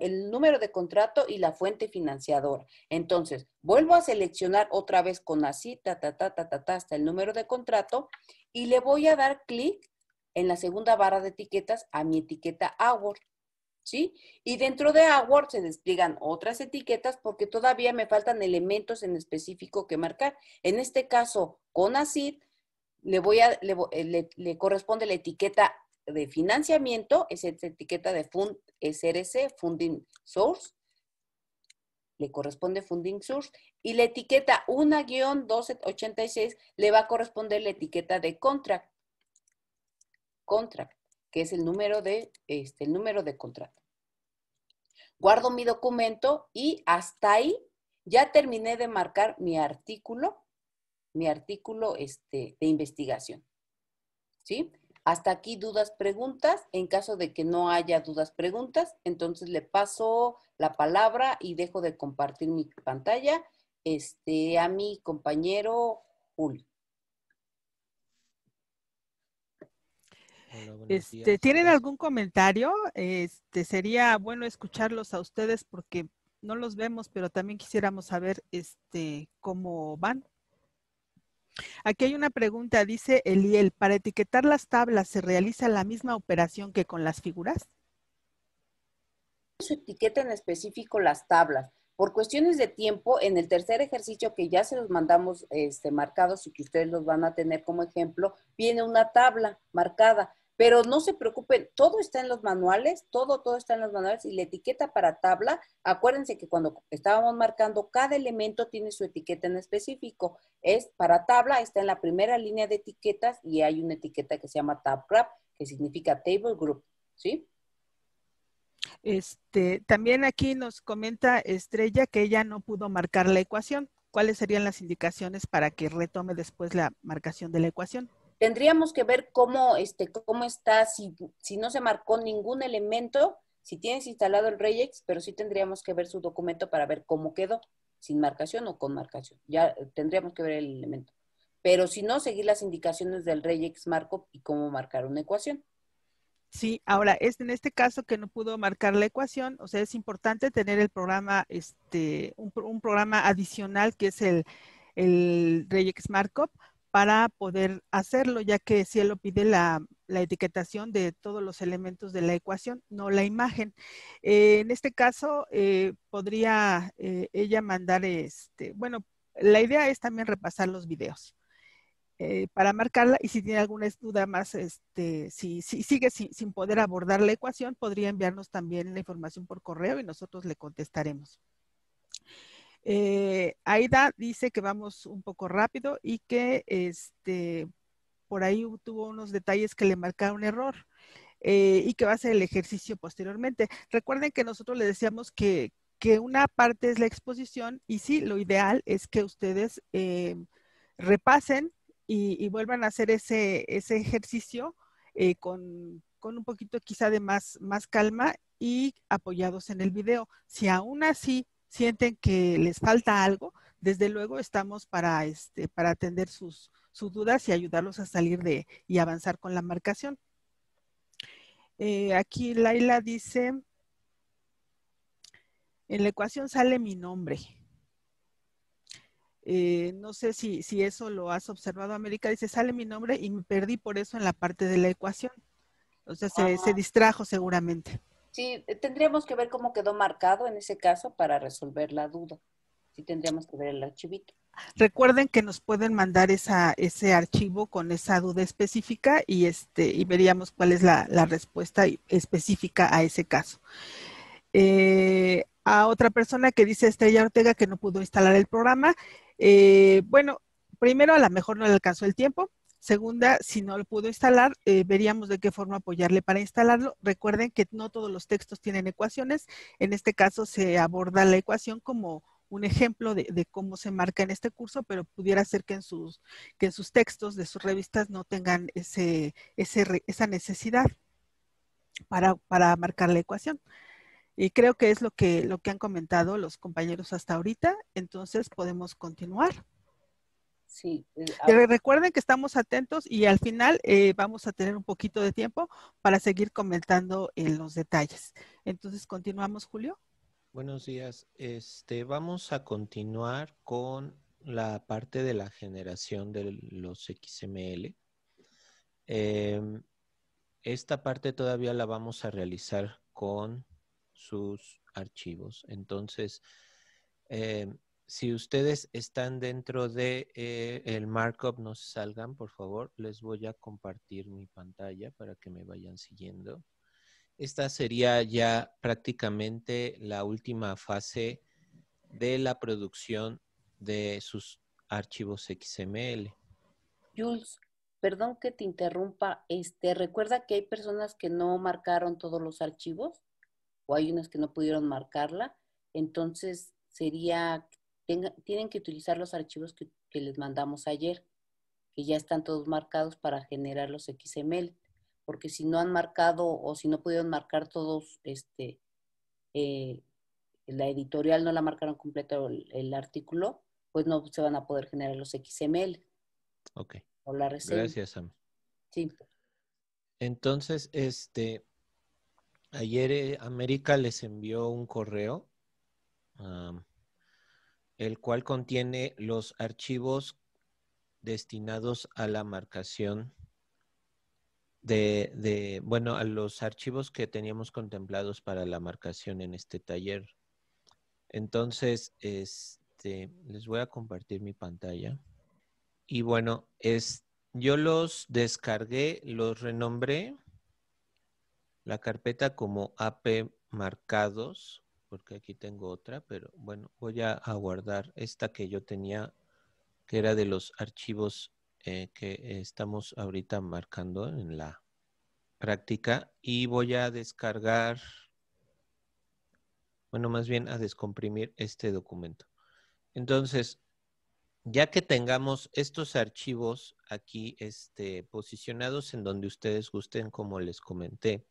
el número de contrato y la fuente financiadora. Entonces, vuelvo a seleccionar otra vez con así, ta, ta, ta, ta, ta, hasta el número de contrato y le voy a dar clic en la segunda barra de etiquetas a mi etiqueta Award. ¿Sí? Y dentro de Award se despliegan otras etiquetas porque todavía me faltan elementos en específico que marcar. En este caso, con ACID, le, voy a, eh, le, corresponde la etiqueta de financiamiento, es esta etiqueta de fund SRC, Funding Source, le corresponde Funding Source, y la etiqueta 1-1286 le va a corresponder la etiqueta de Contract, Contract, que es el número de, este, el número de contrato. Guardo mi documento y hasta ahí ya terminé de marcar mi artículo, mi artículo este, de investigación. ¿Sí? Hasta aquí dudas, preguntas. En caso de que no haya dudas, preguntas, entonces le paso la palabra y dejo de compartir mi pantalla este, a mi compañero Julio. este, ¿Tienen algún comentario? Este, sería bueno escucharlos a ustedes porque no los vemos, pero también quisiéramos saber este, cómo van. Aquí hay una pregunta, dice Eliel, ¿para etiquetar las tablas se realiza la misma operación que con las figuras? Se etiqueta en específico las tablas. Por cuestiones de tiempo, en el tercer ejercicio que ya se los mandamos este, marcados y que ustedes los van a tener como ejemplo, viene una tabla marcada. Pero no se preocupen, todo está en los manuales, todo, todo está en los manuales y la etiqueta para tabla, acuérdense que cuando estábamos marcando, cada elemento tiene su etiqueta en específico. Es para tabla, está en la primera línea de etiquetas y hay una etiqueta que se llama Tab que significa Table Group, ¿sí? Este, también aquí nos comenta Estrella que ella no pudo marcar la ecuación. ¿Cuáles serían las indicaciones para que retome después la marcación de la ecuación? tendríamos que ver cómo, este, cómo está, si, no se marcó ningún elemento, si tienes instalado el regex, pero sí tendríamos que ver su documento para ver cómo quedó, sin marcación o con marcación. Ya eh, tendríamos que ver el elemento. Pero si no, seguir las indicaciones del regex markup y cómo marcar una ecuación. Sí, ahora es este, en este caso que no pudo marcar la ecuación, o sea, es importante tener el programa, este, un, programa adicional que es el, el regex markup para poder hacerlo, ya que Cielo pide la, etiquetación de todos los elementos de la ecuación, no la imagen. Eh, en este caso, eh, podría eh, ella mandar, este, bueno, la idea es también repasar los videos. para marcarla y si tiene alguna duda más, este, si, sigue sin poder abordar la ecuación, podría enviarnos también la información por correo y nosotros le contestaremos. Eh, Aida dice que vamos un poco rápido y que este, por ahí tuvo unos detalles que le marcaron error eh, y que va a ser el ejercicio posteriormente. Recuerden que nosotros le decíamos que, una parte es la exposición y sí, lo ideal es que ustedes eh, repasen y, vuelvan a hacer ese, ejercicio con, un poquito quizá de más, más calma y apoyados en el video. Si aún así sienten que les falta algo, desde luego estamos para, este, para atender sus, dudas y ayudarlos a salir de y avanzar con la marcación. Eh, aquí Laila dice, en la ecuación sale mi nombre. Eh, no sé si, eso lo has observado, América, dice, sale mi nombre y me perdí por eso en la parte de la ecuación. O sea, se distrajo seguramente. Sí, eh, tendríamos que ver cómo quedó marcado en ese caso para resolver la duda. Sí, tendríamos que ver el archivito. Recuerden que nos pueden mandar esa, ese archivo con esa duda específica y, este, y veríamos cuál es la, respuesta específica a ese caso. Eh, a otra persona que dice Estrella Ortega que no pudo instalar el programa. Eh, bueno, primero a lo mejor no le alcanzó el tiempo. Segunda, si no lo pudo instalar, eh, veríamos de qué forma apoyarle para instalarlo. Recuerden que no todos los textos tienen ecuaciones. En este caso se aborda la ecuación como un ejemplo de, cómo se marca en este curso, pero pudiera ser que en sus, sus textos de sus revistas no tengan ese, esa necesidad para, para, marcar la ecuación. Y creo que es lo que, lo que han comentado los compañeros hasta ahorita, entonces podemos continuar. Sí. Eh, recuerden que estamos atentos y al final eh, vamos a tener un poquito de tiempo para seguir comentando en los detalles. Entonces, continuamos, Julio. Buenos días. Este, vamos a continuar con la parte de la generación de los XML. Em, esta parte todavía la vamos a realizar con sus archivos. Entonces, eh, si ustedes están dentro de eh, el markup, no salgan, por favor. Les voy a compartir mi pantalla para que me vayan siguiendo. Esta sería ya prácticamente la última fase de la producción de sus archivos XML. Jules, perdón que te interrumpa. Este, recuerda que hay personas que no marcaron todos los archivos o hay unas que no pudieron marcarla. Entonces, sería tienen que utilizar los archivos que, les mandamos ayer, que ya están todos marcados para generar los XML, porque si no han marcado o si no pudieron marcar todos, este, eh, la editorial no la marcaron completo el, artículo, pues no se van a poder generar los XML. Ok. O la Gracias, Sam. Sí. Entonces, este, ayer eh, América les envió un correo el cual contiene los archivos destinados a la marcación de, bueno, a los archivos que teníamos contemplados para la marcación en este taller. Entonces, este, les voy a compartir mi pantalla. Y bueno, es, yo los descargué, los renombré la carpeta como AP marcados porque aquí tengo otra, pero bueno, voy a, guardar esta que yo tenía, que era de los archivos eh, que estamos ahorita marcando en la práctica y voy a descargar, bueno, más bien a descomprimir este documento. Entonces, ya que tengamos estos archivos aquí este, posicionados en donde ustedes gusten, como les comenté,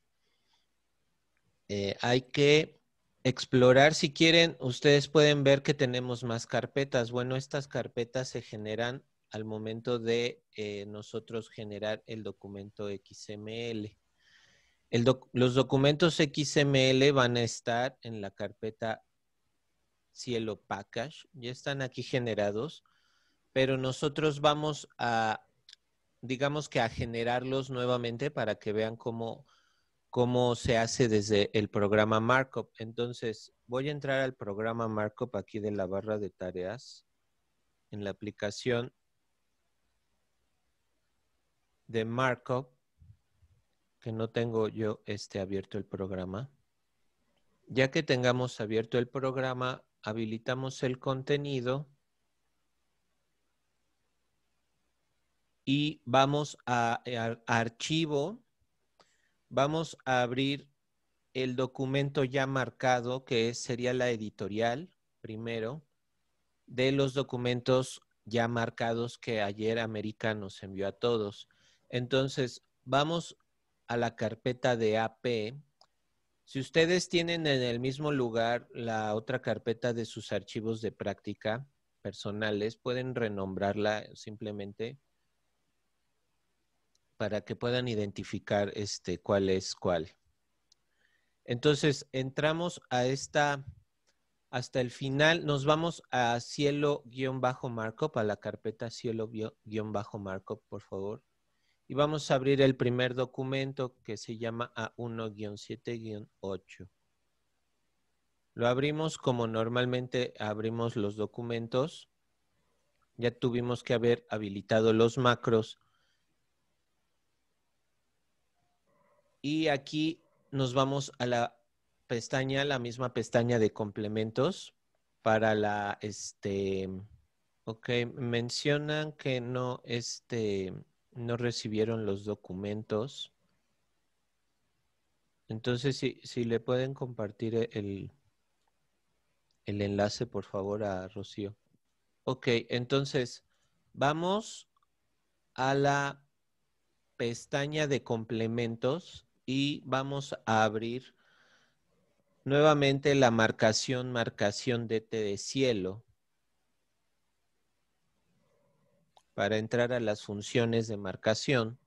eh, hay que explorar, si quieren, ustedes pueden ver que tenemos más carpetas. Bueno, estas carpetas se generan al momento de eh, nosotros generar el documento XML. los documentos XML van a estar en la carpeta Cielo Package. Ya están aquí generados, pero nosotros vamos a, digamos que a generarlos nuevamente para que vean cómo cómo se hace desde el programa Markup. Entonces, voy a entrar al programa Markup aquí de la barra de tareas en la aplicación de Markup, que no tengo yo este abierto el programa. Ya que tengamos abierto el programa, habilitamos el contenido y vamos a, a archivo Vamos a abrir el documento ya marcado, que sería la editorial, primero, de los documentos ya marcados que ayer América nos envió a todos. Entonces, vamos a la carpeta de AP. Si ustedes tienen en el mismo lugar la otra carpeta de sus archivos de práctica personales, pueden renombrarla simplemente para que puedan identificar este, cuál es cuál. Entonces, entramos a esta, hasta el final, nos vamos a cielo-markup, a la carpeta cielo-markup, por favor. Y vamos a abrir el primer documento que se llama A1-7-8. Lo abrimos como normalmente abrimos los documentos. Ya tuvimos que haber habilitado los macros Y aquí nos vamos a la pestaña, la misma pestaña de complementos para la, este, ok, mencionan que no, este, no recibieron los documentos. Entonces, si, le pueden compartir e, el, el enlace, por favor, a Rocío. Ok, entonces vamos a la pestaña de complementos y vamos a abrir nuevamente la marcación, marcación DT de cielo para entrar a las funciones de marcación.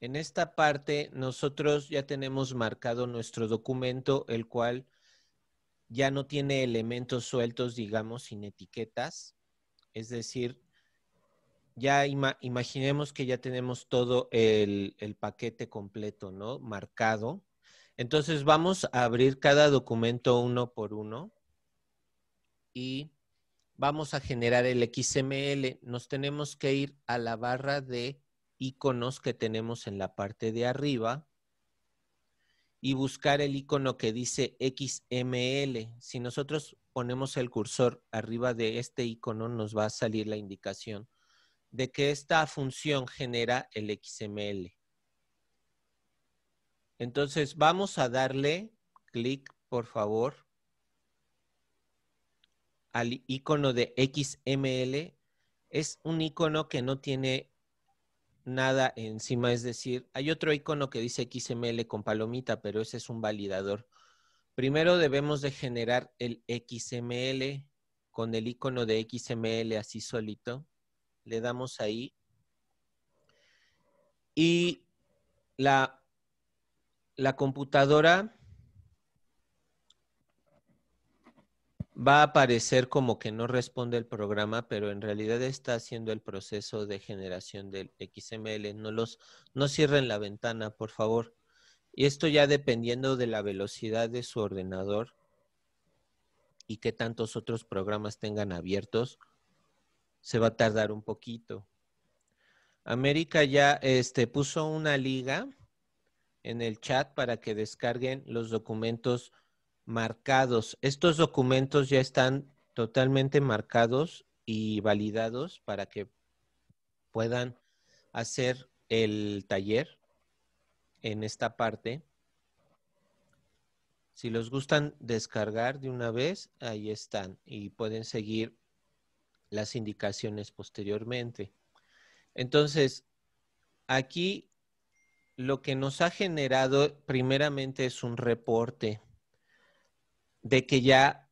En esta parte nosotros ya tenemos marcado nuestro documento, el cual ya no tiene elementos sueltos, digamos, sin etiquetas. Es decir, ya imaginemos que ya tenemos todo el, el paquete completo, ¿no? Marcado. Entonces vamos a abrir cada documento uno por uno y vamos a generar el XML. Nos tenemos que ir a la barra de iconos que tenemos en la parte de arriba y buscar el icono que dice XML. Si nosotros ponemos el cursor arriba de este icono, nos va a salir la indicación de que esta función genera el XML. Entonces vamos a darle clic, por favor, al icono de XML. Es un icono que no tiene nada encima, es decir, hay otro icono que dice XML con palomita, pero ese es un validador. Primero debemos de generar el XML con el icono de XML así solito le damos ahí. Y la, computadora va a aparecer como que no responde el programa, pero en realidad está haciendo el proceso de generación del XML. No, los, no cierren la ventana, por favor. Y esto ya dependiendo de la velocidad de su ordenador y qué tantos otros programas tengan abiertos, se va a tardar un poquito. América ya este, puso una liga en el chat para que descarguen los documentos marcados. Estos documentos ya están totalmente marcados y validados para que puedan hacer el taller en esta parte. Si los gustan descargar de una vez, ahí están y pueden seguir las indicaciones posteriormente. Entonces, aquí lo que nos ha generado primeramente es un reporte de que ya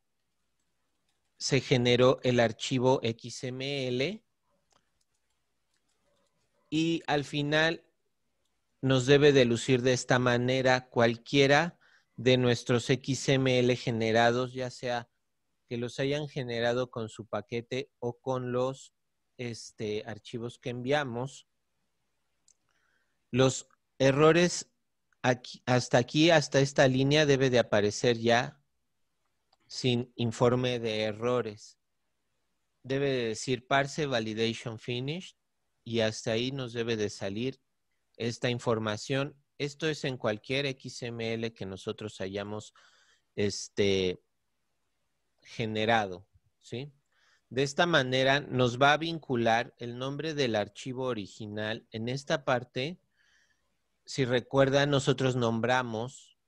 se generó el archivo XML y al final nos debe de lucir de esta manera cualquiera de nuestros XML generados, ya sea que los hayan generado con su paquete o con los este, archivos que enviamos. Los errores hasta aquí, hasta esta línea, debe de aparecer ya sin informe de errores. Debe de decir parse validation finished y hasta ahí nos debe de salir esta información. Esto es en cualquier XML que nosotros hayamos este, generado, ¿sí? De esta manera nos va a vincular el nombre del archivo original. En esta parte, si recuerdan, nosotros nombramos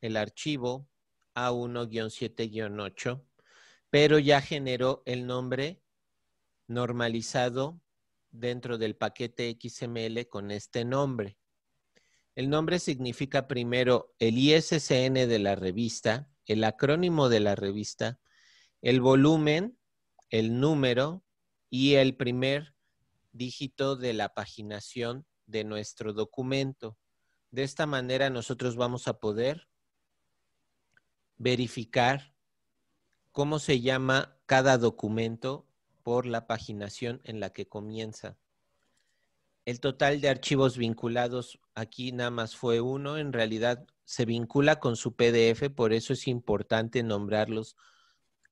el archivo A1-7-8, pero ya generó el nombre normalizado dentro del paquete XML con este nombre. El nombre significa primero el ISSN de la revista, el acrónimo de la revista, el volumen, el número y el primer dígito de la paginación de nuestro documento. De esta manera nosotros vamos a poder verificar cómo se llama cada documento por la paginación en la que comienza. El total de archivos vinculados aquí nada más fue uno, en realidad se vincula con su PDF, por eso es importante nombrarlos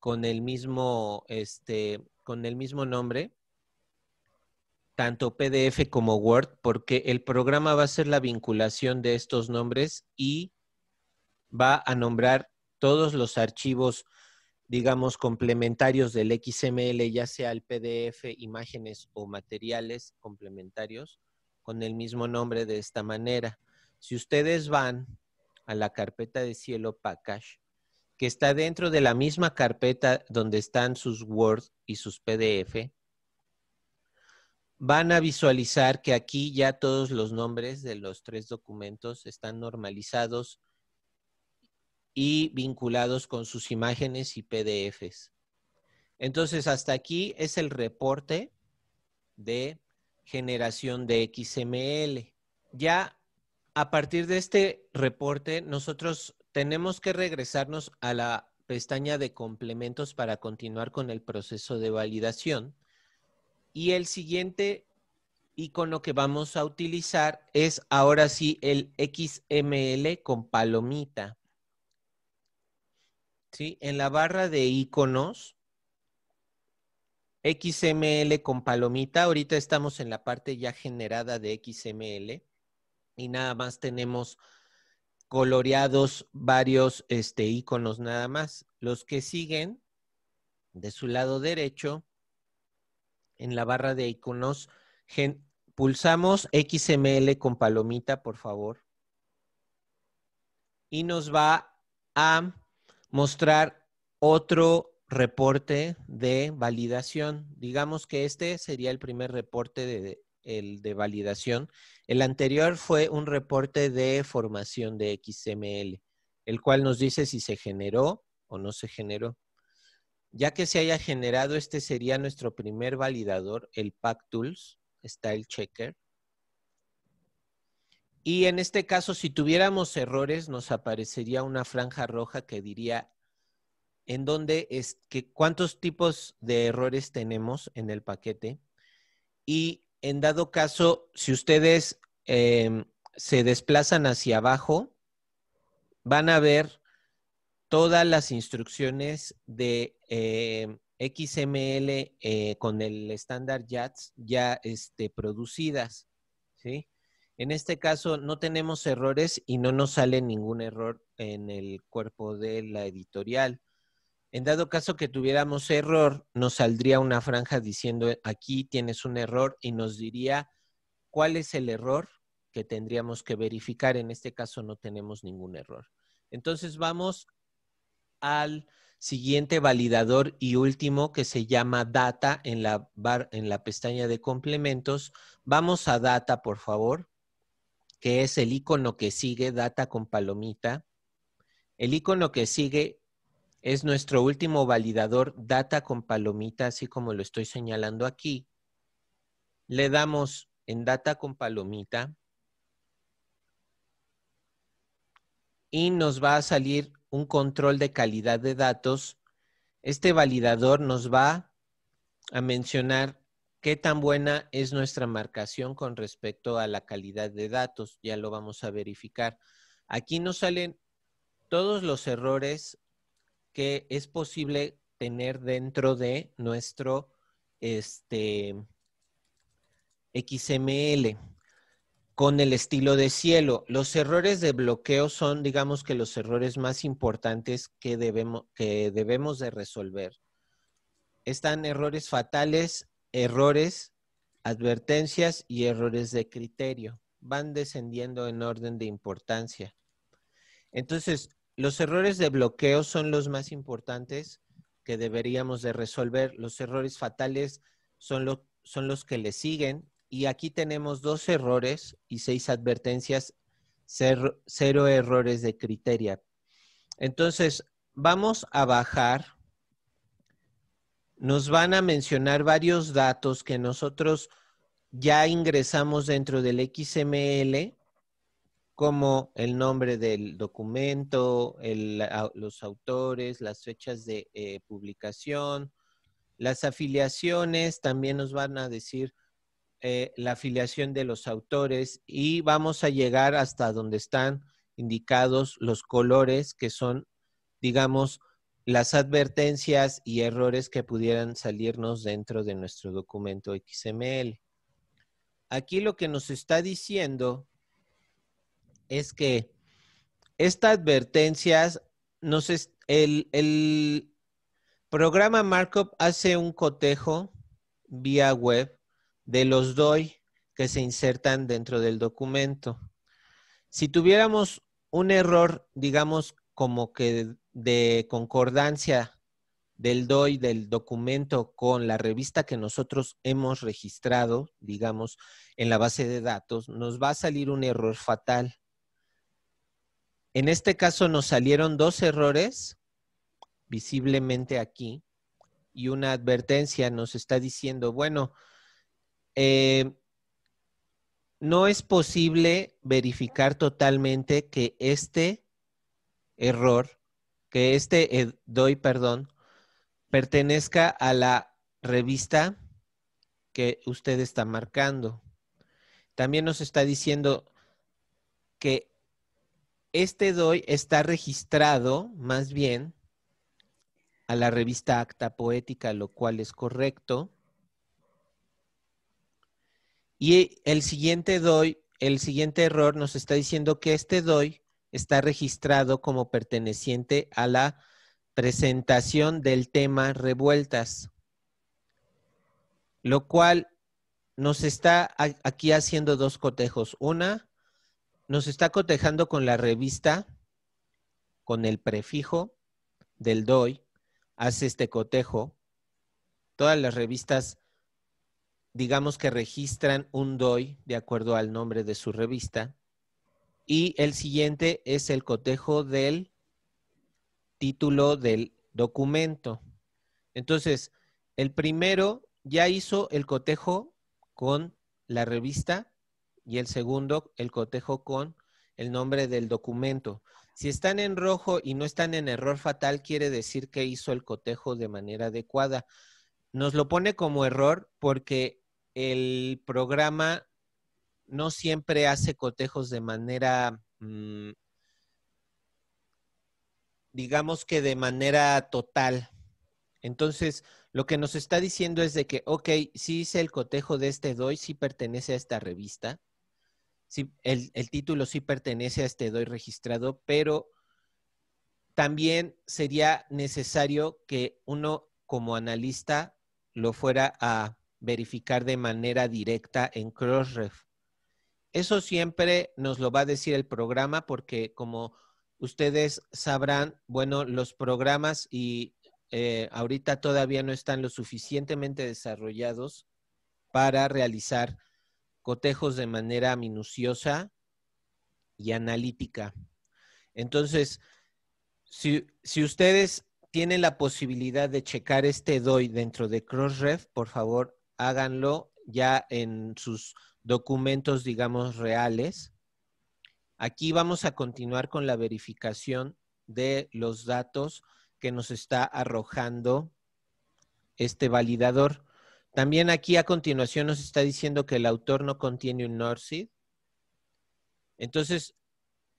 con el mismo, este, con el mismo nombre, tanto PDF como Word, porque el programa va a hacer la vinculación de estos nombres y va a nombrar todos los archivos, digamos, complementarios del XML, ya sea el PDF, imágenes o materiales complementarios, con el mismo nombre de esta manera. Si ustedes van a la carpeta de cielo package, que está dentro de la misma carpeta donde están sus Word y sus PDF, van a visualizar que aquí ya todos los nombres de los tres documentos están normalizados y vinculados con sus imágenes y PDFs. Entonces, hasta aquí es el reporte de generación de XML. Ya a partir de este reporte, nosotros tenemos que regresarnos a la pestaña de complementos para continuar con el proceso de validación. Y el siguiente icono que vamos a utilizar es ahora sí el XML con palomita. ¿Sí? En la barra de iconos, XML con palomita. Ahorita estamos en la parte ya generada de XML y nada más tenemos coloreados varios este, iconos nada más. Los que siguen, de su lado derecho, en la barra de iconos, pulsamos XML con palomita, por favor. Y nos va a mostrar otro reporte de validación. Digamos que este sería el primer reporte de el de validación. El anterior fue un reporte de formación de XML, el cual nos dice si se generó o no se generó. Ya que se haya generado, este sería nuestro primer validador, el Pack Tools Style Checker. Y en este caso, si tuviéramos errores, nos aparecería una franja roja que diría en dónde es que cuántos tipos de errores tenemos en el paquete y en dado caso, si ustedes em, se desplazan hacia abajo, van a ver todas las instrucciones de em, XML eh, con el estándar JATS ya este, producidas. En este caso no tenemos errores y no nos sale ningún error en el cuerpo de la editorial. En dado caso que tuviéramos error, nos saldría una franja diciendo aquí tienes un error y nos diría cuál es el error que tendríamos que verificar. En este caso no tenemos ningún error. Entonces vamos al siguiente validador y último que se llama Data en la, en la pestaña de complementos. Vamos a Data, por favor, que es el icono que sigue, Data con palomita. El icono que sigue es nuestro último validador data con palomita, así como lo estoy señalando aquí. Le damos en data con palomita y nos va a salir un control de calidad de datos. Este validador nos va a mencionar qué tan buena es nuestra marcación con respecto a la calidad de datos. Ya lo vamos a verificar. Aquí nos salen todos los errores que es posible tener dentro de nuestro este, XML con el estilo de cielo. Los errores de bloqueo son, digamos que los errores más importantes que debemos, que debemos de resolver. Están errores fatales, errores, advertencias y errores de criterio. Van descendiendo en orden de importancia. Entonces, los errores de bloqueo son los más importantes que deberíamos de resolver. Los errores fatales son, los que le siguen. Y aquí tenemos dos errores y seis advertencias, cero, cero errores de criteria. Entonces, vamos a bajar. Nos van a mencionar varios datos que nosotros ya ingresamos dentro del XML como el nombre del documento, los autores, las fechas de eh, publicación, las afiliaciones, también nos van a decir eh, la afiliación de los autores y vamos a llegar hasta donde están indicados los colores que son, digamos, las advertencias y errores que pudieran salirnos dentro de nuestro documento XML. Aquí lo que nos está diciendo es que estas advertencias, no el, el programa Markup hace un cotejo vía web de los DOI que se insertan dentro del documento. Si tuviéramos un error, digamos, como que de concordancia del DOI del documento con la revista que nosotros hemos registrado, digamos, en la base de datos, nos va a salir un error fatal. En este caso nos salieron dos errores visiblemente aquí y una advertencia nos está diciendo, bueno, eh, no es posible verificar totalmente que este error, que este e-, doy, perdón, pertenezca a la revista que usted está marcando. También nos está diciendo que este DOI está registrado más bien a la revista Acta Poética, lo cual es correcto. Y el siguiente DOI, el siguiente error nos está diciendo que este DOI está registrado como perteneciente a la presentación del tema revueltas, lo cual nos está aquí haciendo dos cotejos. Una, nos está cotejando con la revista, con el prefijo del DOI, hace este cotejo. Todas las revistas, digamos que registran un DOI de acuerdo al nombre de su revista. Y el siguiente es el cotejo del título del documento. Entonces, el primero ya hizo el cotejo con la revista y el segundo, el cotejo con el nombre del documento. Si están en rojo y no están en error fatal, quiere decir que hizo el cotejo de manera adecuada. Nos lo pone como error porque el programa no siempre hace cotejos de manera, mm, digamos que de manera total. Entonces, lo que nos está diciendo es de que, ok, sí hice el cotejo de este DOI, sí pertenece a esta revista, sí, el, título sí pertenece a este doy registrado, pero también sería necesario que uno como analista lo fuera a verificar de manera directa en Crossref. Eso siempre nos lo va a decir el programa porque como ustedes sabrán, bueno, los programas y eh, ahorita todavía no están lo suficientemente desarrollados para realizar cotejos de manera minuciosa y analítica. Entonces, si, ustedes tienen la posibilidad de checar este DOI dentro de Crossref, por favor, háganlo ya en sus documentos, digamos, reales. Aquí vamos a continuar con la verificación de los datos que nos está arrojando este validador. También aquí a continuación nos está diciendo que el autor no contiene un Norsid. Entonces,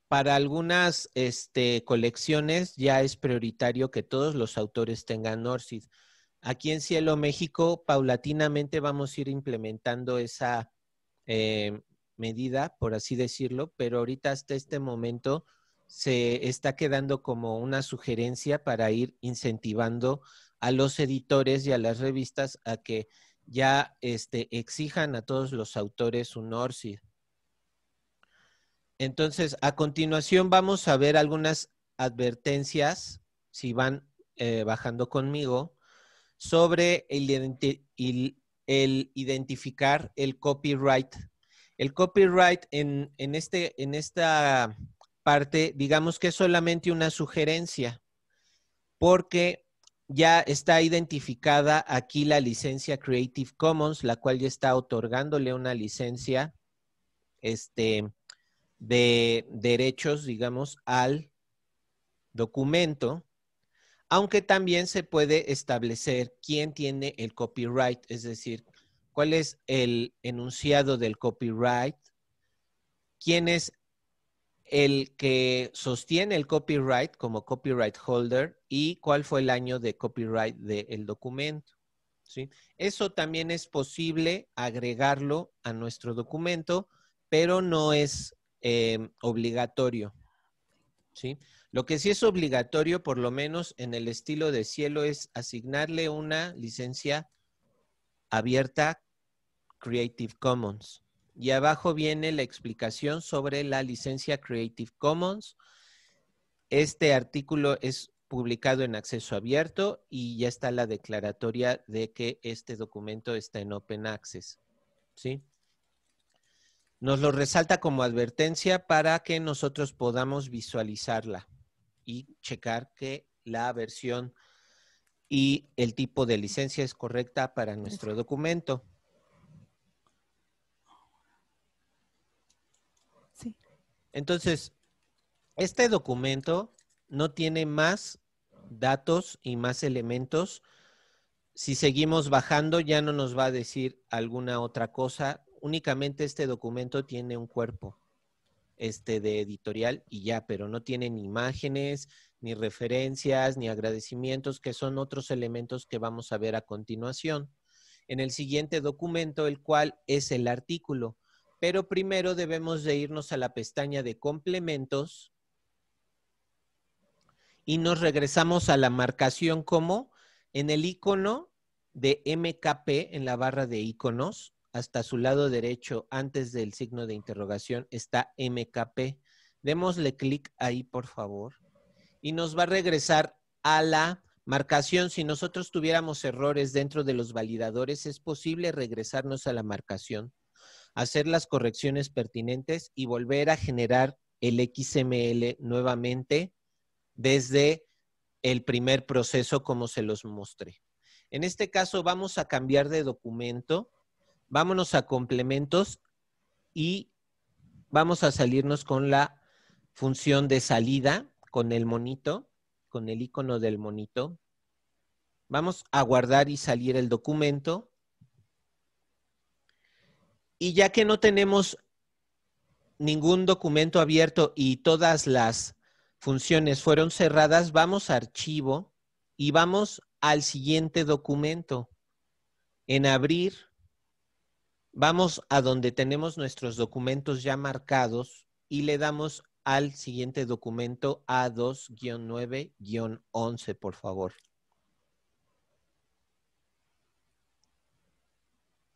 para algunas este, colecciones ya es prioritario que todos los autores tengan Norsid. Aquí en Cielo México, paulatinamente vamos a ir implementando esa eh, medida, por así decirlo, pero ahorita hasta este momento se está quedando como una sugerencia para ir incentivando a los editores y a las revistas a que ya este, exijan a todos los autores un ORCID. Entonces, a continuación vamos a ver algunas advertencias, si van eh, bajando conmigo, sobre el, identificar el copyright. El copyright en, este, en esta parte, digamos que es solamente una sugerencia, porque ya está identificada aquí la licencia Creative Commons, la cual ya está otorgándole una licencia este, de derechos, digamos, al documento, aunque también se puede establecer quién tiene el copyright, es decir, cuál es el enunciado del copyright, quién es el que sostiene el copyright como copyright holder y cuál fue el año de copyright del documento. ¿sí? Eso también es posible agregarlo a nuestro documento, pero no es eh, obligatorio. ¿sí? Lo que sí es obligatorio, por lo menos en el estilo de cielo, es asignarle una licencia abierta Creative Commons y abajo viene la explicación sobre la licencia Creative Commons. Este artículo es publicado en acceso abierto y ya está la declaratoria de que este documento está en Open Access. ¿Sí? Nos lo resalta como advertencia para que nosotros podamos visualizarla y checar que la versión y el tipo de licencia es correcta para nuestro documento. Entonces, este documento no tiene más datos y más elementos. Si seguimos bajando, ya no nos va a decir alguna otra cosa. Únicamente este documento tiene un cuerpo este, de editorial y ya, pero no tiene ni imágenes, ni referencias, ni agradecimientos, que son otros elementos que vamos a ver a continuación. En el siguiente documento, el cual es el artículo pero primero debemos de irnos a la pestaña de complementos y nos regresamos a la marcación como en el icono de MKP en la barra de iconos, hasta su lado derecho, antes del signo de interrogación, está MKP. Démosle clic ahí, por favor, y nos va a regresar a la marcación. Si nosotros tuviéramos errores dentro de los validadores, es posible regresarnos a la marcación hacer las correcciones pertinentes y volver a generar el XML nuevamente desde el primer proceso como se los mostré. En este caso vamos a cambiar de documento, vámonos a complementos y vamos a salirnos con la función de salida, con el monito, con el icono del monito. Vamos a guardar y salir el documento. Y ya que no tenemos ningún documento abierto y todas las funciones fueron cerradas, vamos a archivo y vamos al siguiente documento. En abrir, vamos a donde tenemos nuestros documentos ya marcados y le damos al siguiente documento A2-9-11, por favor.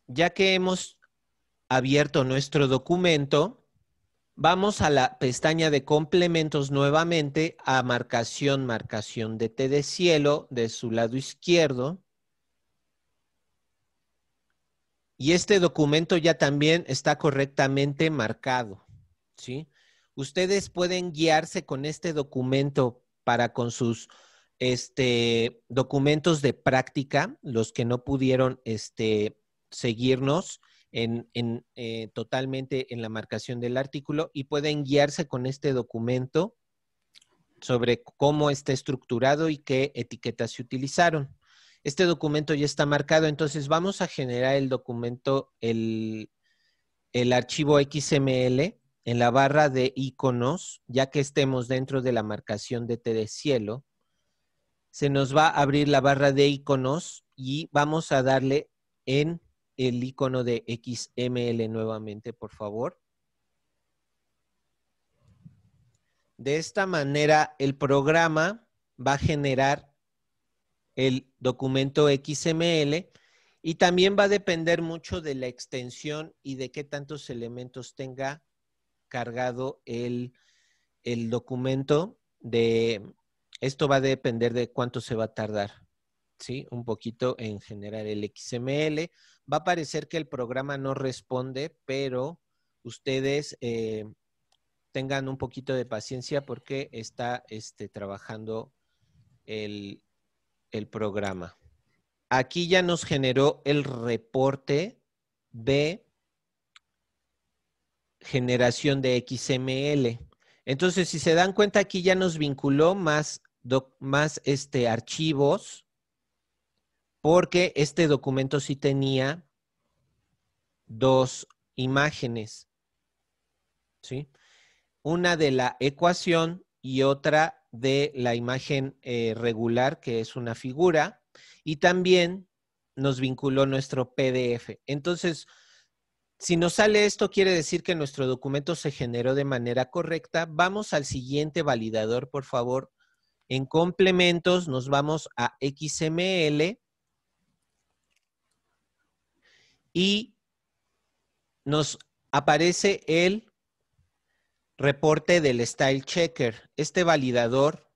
Ya que hemos abierto nuestro documento, vamos a la pestaña de complementos nuevamente a marcación, marcación de T de cielo de su lado izquierdo. Y este documento ya también está correctamente marcado, ¿sí? Ustedes pueden guiarse con este documento para con sus este, documentos de práctica, los que no pudieron este, seguirnos en, eh, totalmente en la marcación del artículo y pueden guiarse con este documento sobre cómo está estructurado y qué etiquetas se utilizaron. Este documento ya está marcado, entonces vamos a generar el documento, el, archivo XML en la barra de iconos, ya que estemos dentro de la marcación de T de cielo, se nos va a abrir la barra de iconos y vamos a darle en el icono de XML nuevamente, por favor. De esta manera, el programa va a generar el documento XML y también va a depender mucho de la extensión y de qué tantos elementos tenga cargado el, el documento. De, esto va a depender de cuánto se va a tardar. ¿sí? Un poquito en generar el XML. Va a parecer que el programa no responde, pero ustedes eh, tengan un poquito de paciencia porque está este, trabajando el, programa. Aquí ya nos generó el reporte de generación de XML. Entonces, si se dan cuenta, aquí ya nos vinculó más, más este, archivos porque este documento sí tenía dos imágenes, ¿sí? Una de la ecuación y otra de la imagen eh, regular, que es una figura, y también nos vinculó nuestro PDF. Entonces, si nos sale esto, quiere decir que nuestro documento se generó de manera correcta. Vamos al siguiente validador, por favor. En complementos nos vamos a XML y nos aparece el reporte del Style Checker. Este validador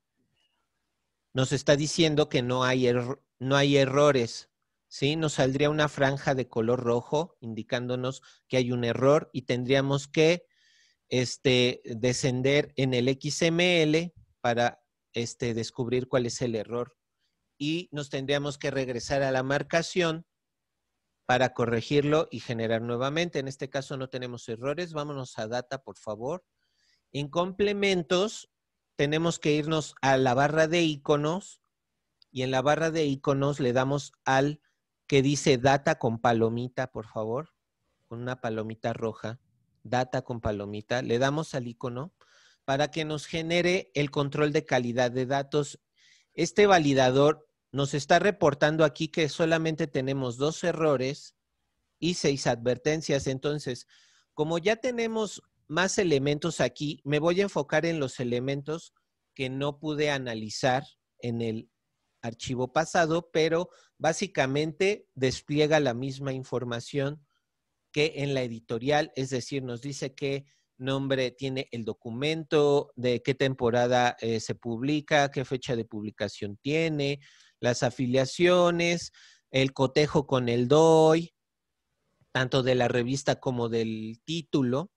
nos está diciendo que no hay, no hay errores. ¿sí? Nos saldría una franja de color rojo indicándonos que hay un error y tendríamos que este, descender en el XML para este, descubrir cuál es el error. Y nos tendríamos que regresar a la marcación para corregirlo y generar nuevamente. En este caso no tenemos errores. Vámonos a data, por favor. En complementos tenemos que irnos a la barra de iconos y en la barra de iconos le damos al que dice data con palomita, por favor, con una palomita roja, data con palomita, le damos al icono para que nos genere el control de calidad de datos. Este validador nos está reportando aquí que solamente tenemos dos errores y seis advertencias. Entonces, como ya tenemos más elementos aquí, me voy a enfocar en los elementos que no pude analizar en el archivo pasado, pero básicamente despliega la misma información que en la editorial, es decir, nos dice qué nombre tiene el documento, de qué temporada eh, se publica, qué fecha de publicación tiene, las afiliaciones, el cotejo con el DOI, tanto de la revista como del título,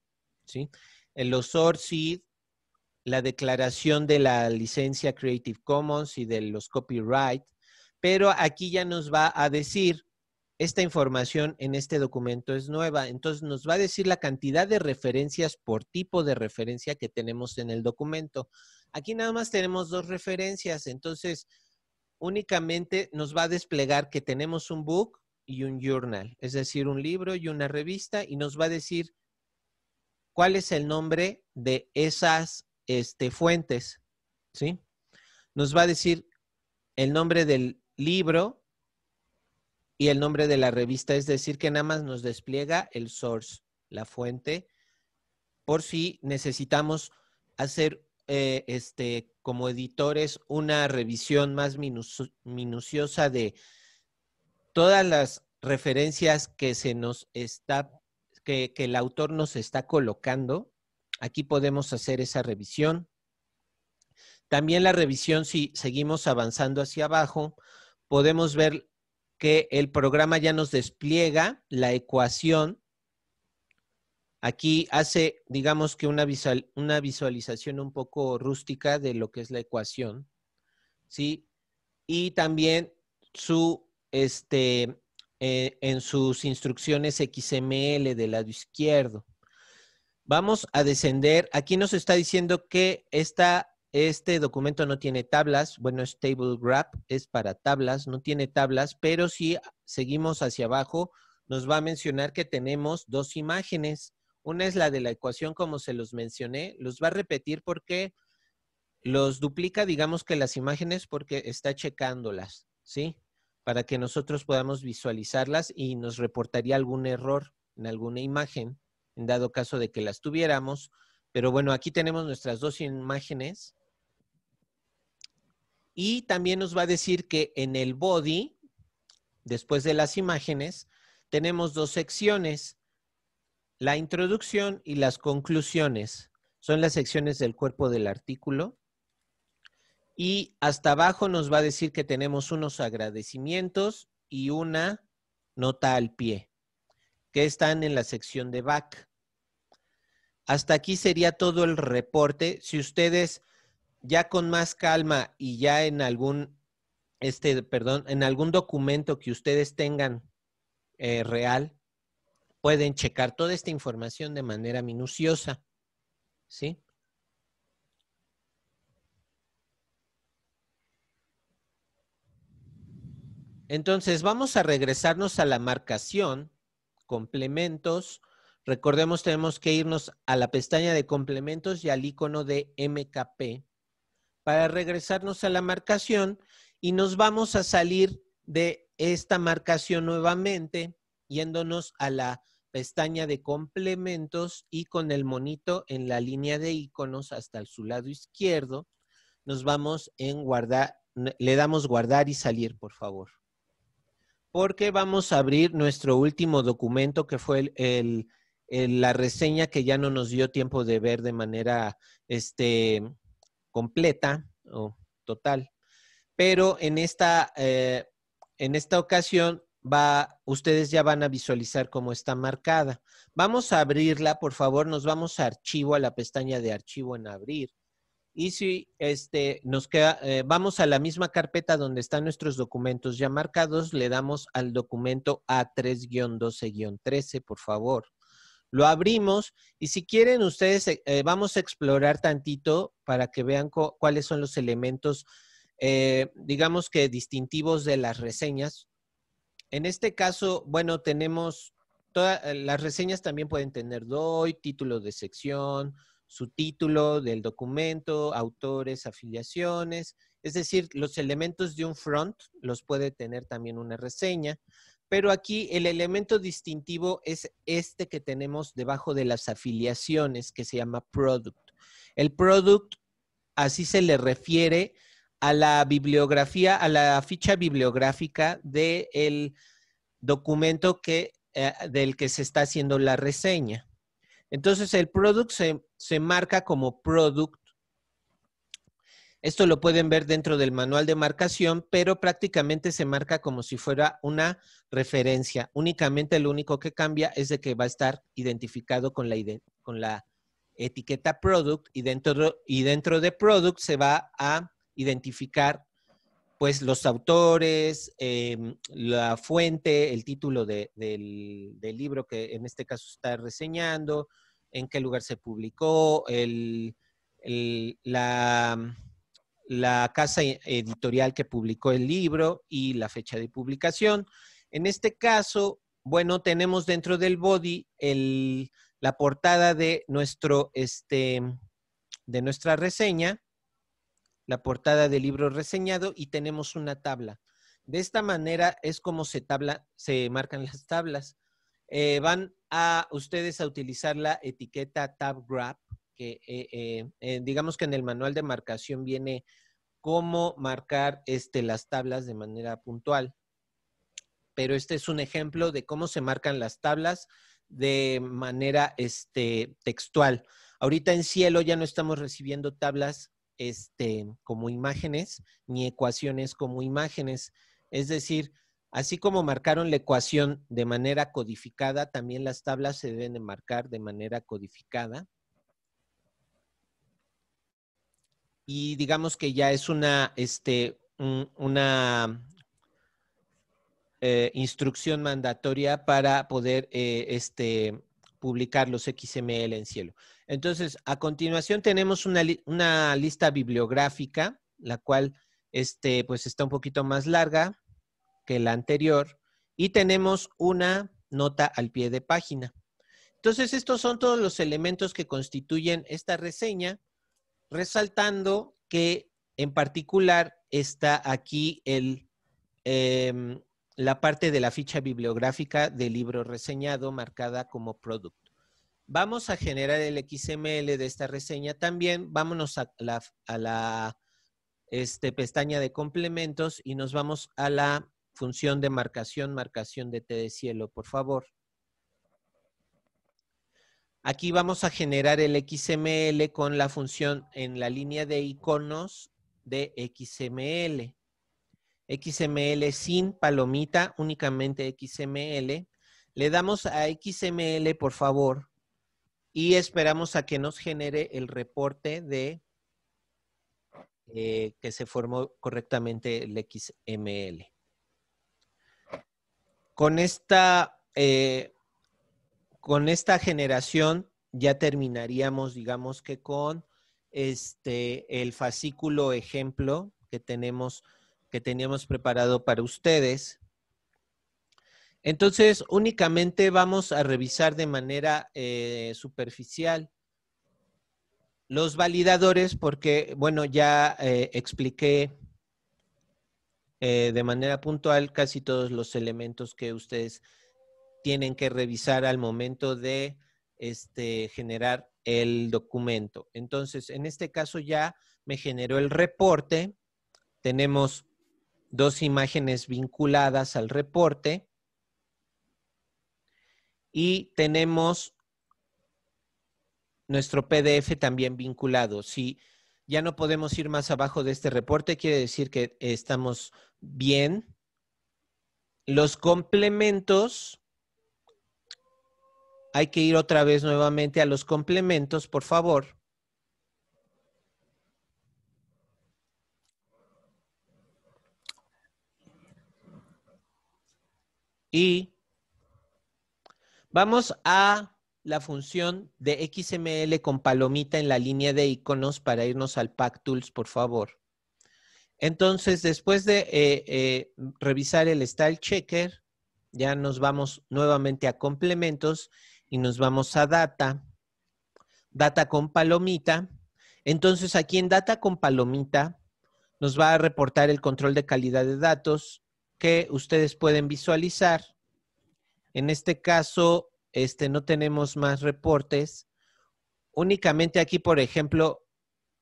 ¿sí? los ORCID, la declaración de la licencia Creative Commons y de los copyright, pero aquí ya nos va a decir, esta información en este documento es nueva, entonces nos va a decir la cantidad de referencias por tipo de referencia que tenemos en el documento. Aquí nada más tenemos dos referencias, entonces únicamente nos va a desplegar que tenemos un book y un journal, es decir, un libro y una revista, y nos va a decir cuál es el nombre de esas este, fuentes, ¿sí? Nos va a decir el nombre del libro y el nombre de la revista, es decir, que nada más nos despliega el source, la fuente, por si necesitamos hacer eh, este, como editores una revisión más minuciosa de todas las referencias que se nos está, que, que el autor nos está colocando. Aquí podemos hacer esa revisión. También la revisión, si seguimos avanzando hacia abajo, podemos ver que el programa ya nos despliega la ecuación Aquí hace, digamos que una, una visualización un poco rústica de lo que es la ecuación, ¿sí? Y también su, este, eh, en sus instrucciones XML del lado izquierdo. Vamos a descender. Aquí nos está diciendo que este documento no tiene tablas. Bueno, es table Wrap, es para tablas, no tiene tablas, pero si seguimos hacia abajo, nos va a mencionar que tenemos dos imágenes. Una es la de la ecuación, como se los mencioné. Los va a repetir porque los duplica, digamos que las imágenes, porque está checándolas, ¿sí? Para que nosotros podamos visualizarlas y nos reportaría algún error en alguna imagen, en dado caso de que las tuviéramos. Pero bueno, aquí tenemos nuestras dos imágenes. Y también nos va a decir que en el body, después de las imágenes, tenemos dos secciones. La introducción y las conclusiones son las secciones del cuerpo del artículo. Y hasta abajo nos va a decir que tenemos unos agradecimientos y una nota al pie, que están en la sección de back. Hasta aquí sería todo el reporte. Si ustedes ya con más calma y ya en algún, este, perdón, en algún documento que ustedes tengan eh, real, pueden checar toda esta información de manera minuciosa. ¿Sí? Entonces, vamos a regresarnos a la marcación, complementos. Recordemos, tenemos que irnos a la pestaña de complementos y al icono de MKP para regresarnos a la marcación y nos vamos a salir de esta marcación nuevamente yéndonos a la pestaña de complementos y con el monito en la línea de iconos hasta su lado izquierdo, nos vamos en guardar, le damos guardar y salir, por favor. Porque vamos a abrir nuestro último documento que fue la reseña que ya no nos dio tiempo de ver de manera este, completa o total. Pero en esta, eh, en esta ocasión va, ustedes ya van a visualizar cómo está marcada. Vamos a abrirla, por favor, nos vamos a archivo, a la pestaña de archivo en abrir. Y si este, nos queda, eh, vamos a la misma carpeta donde están nuestros documentos ya marcados, le damos al documento A3-12-13, por favor. Lo abrimos y si quieren ustedes, eh, eh, vamos a explorar tantito para que vean cuáles son los elementos, digamos que distintivos de las reseñas en este caso, bueno, tenemos todas eh, las reseñas también pueden tener DOI, título de sección, su título del documento, autores, afiliaciones, es decir, los elementos de un front los puede tener también una reseña, pero aquí el elemento distintivo es este que tenemos debajo de las afiliaciones que se llama product. El product, así se le refiere a la bibliografía, a la ficha bibliográfica del documento que, eh, del que se está haciendo la reseña. Entonces, el product se, marca como product. Esto lo pueden ver dentro del manual de marcación, pero prácticamente se marca como si fuera una referencia. Únicamente lo único que cambia es de que va a estar identificado con la, con la etiqueta product y dentro, y dentro de product se va a identificar pues los autores, em, la fuente, el título del, libro que en este caso está reseñando, en qué lugar se publicó, la, la casa editorial que publicó el libro y la fecha de publicación. En este caso, bueno, tenemos dentro del body la portada de, nuestro, este, de nuestra reseña la portada del libro reseñado y tenemos una tabla. De esta manera es como se, tabla, se marcan las tablas. Eh, van a ustedes a utilizar la etiqueta Tab que eh, eh, digamos que en el manual de marcación viene cómo marcar este, las tablas de manera puntual. Pero este es un ejemplo de cómo se marcan las tablas de manera este, textual. Ahorita en cielo ya no estamos recibiendo tablas este, como imágenes ni ecuaciones como imágenes. Es decir, así como marcaron la ecuación de manera codificada, también las tablas se deben de marcar de manera codificada. Y digamos que ya es una, este, eh, instrucción mandatoria para poder eh, este, publicar los XML en cielo. Entonces, a continuación tenemos una, lista bibliográfica, la cual este, pues está un poquito más larga que la anterior, y tenemos una nota al pie de página. Entonces, estos son todos los elementos que constituyen esta reseña, resaltando que en particular está aquí em, la parte de la ficha bibliográfica del libro reseñado marcada como producto. Vamos a generar el XML de esta reseña. También vámonos a la, este, pestaña de complementos y nos vamos a la función de marcación, marcación de T de cielo, por favor. Aquí vamos a generar el XML con la función en la línea de iconos de XML. XML sin palomita, únicamente XML. Le damos a XML, por favor y esperamos a que nos genere el reporte de eh, que se formó correctamente el XML. Con esta, eh, con esta generación ya terminaríamos, digamos que con este, el fascículo ejemplo que tenemos que teníamos preparado para ustedes. Entonces, únicamente vamos a revisar de manera eh, superficial los validadores porque, bueno, ya eh, expliqué eh, de manera puntual casi todos los elementos que ustedes tienen que revisar al momento de este, generar el documento. Entonces, en este caso ya me generó el reporte. Tenemos dos imágenes vinculadas al reporte y tenemos nuestro PDF también vinculado. Si ya no podemos ir más abajo de este reporte, quiere decir que estamos bien. Los complementos, hay que ir otra vez nuevamente a los complementos, por favor. Y Vamos a la función de XML con palomita en la línea de iconos para irnos al Pack Tools, por favor. Entonces, después de eh, eh, revisar el Style Checker, ya nos vamos nuevamente a complementos y nos vamos a Data. Data con palomita. Entonces, aquí en Data con palomita nos va a reportar el control de calidad de datos que ustedes pueden visualizar en este caso, este, no tenemos más reportes. Únicamente aquí, por ejemplo,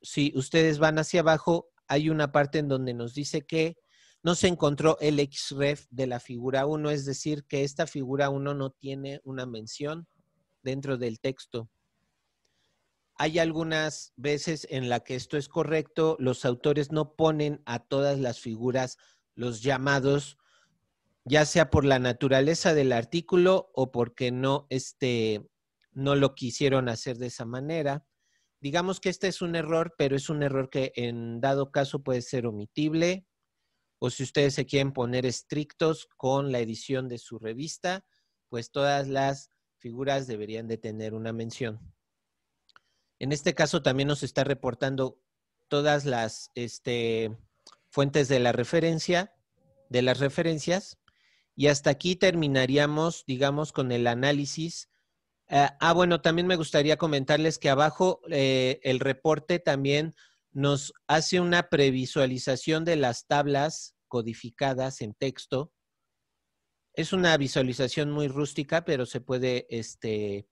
si ustedes van hacia abajo, hay una parte en donde nos dice que no se encontró el XREF de la figura 1, es decir, que esta figura 1 no tiene una mención dentro del texto. Hay algunas veces en la que esto es correcto, los autores no ponen a todas las figuras los llamados ya sea por la naturaleza del artículo o porque no, este, no lo quisieron hacer de esa manera. Digamos que este es un error, pero es un error que en dado caso puede ser omitible o si ustedes se quieren poner estrictos con la edición de su revista, pues todas las figuras deberían de tener una mención. En este caso también nos está reportando todas las este, fuentes de la referencia, de las referencias, y hasta aquí terminaríamos, digamos, con el análisis. ah, ah bueno, también me gustaría comentarles que abajo eh, el reporte también nos hace una previsualización de las tablas codificadas en texto. Es una visualización muy rústica, pero se puede este,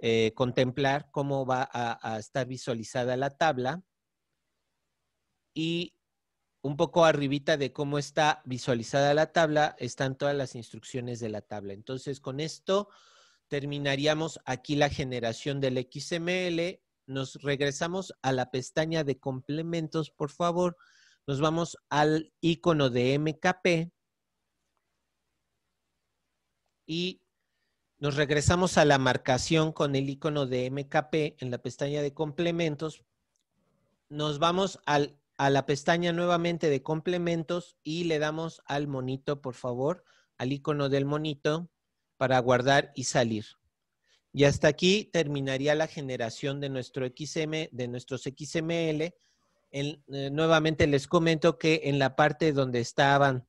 eh, contemplar cómo va a estar visualizada la tabla. Y un poco arribita de cómo está visualizada la tabla, están todas las instrucciones de la tabla. Entonces, con esto terminaríamos aquí la generación del XML. Nos regresamos a la pestaña de complementos, por favor. Nos vamos al icono de MKP. Y nos regresamos a la marcación con el icono de MKP en la pestaña de complementos. Nos vamos al a la pestaña nuevamente de complementos y le damos al monito, por favor, al icono del monito para guardar y salir. Y hasta aquí terminaría la generación de nuestro XM, de nuestros XML. Eh, nuevamente les comento que en la parte donde estaban,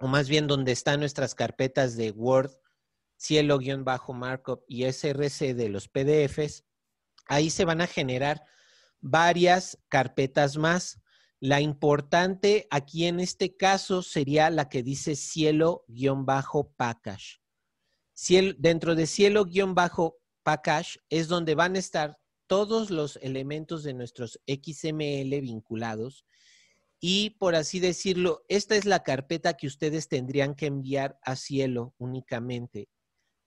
o más bien donde están nuestras carpetas de Word, cielo-markup bajo, y SRC de los PDFs, ahí se van a generar varias carpetas más. La importante aquí en este caso sería la que dice cielo-package. dentro de cielo-package es donde van a estar todos los elementos de nuestros XML vinculados. Y por así decirlo, esta es la carpeta que ustedes tendrían que enviar a cielo únicamente.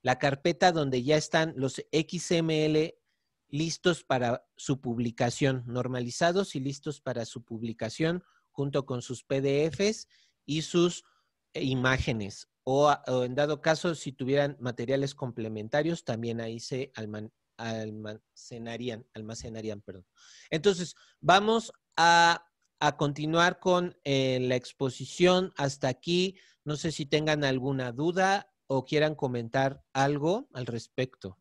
La carpeta donde ya están los XML listos para su publicación, normalizados y listos para su publicación junto con sus PDFs y sus eh, imágenes. O, en dado caso, si tuvieran materiales complementarios, también ahí se almacenarían, perdón. Entonces, vamos a, continuar con eh, la exposición hasta aquí. No sé si tengan alguna duda o quieran comentar algo al respecto.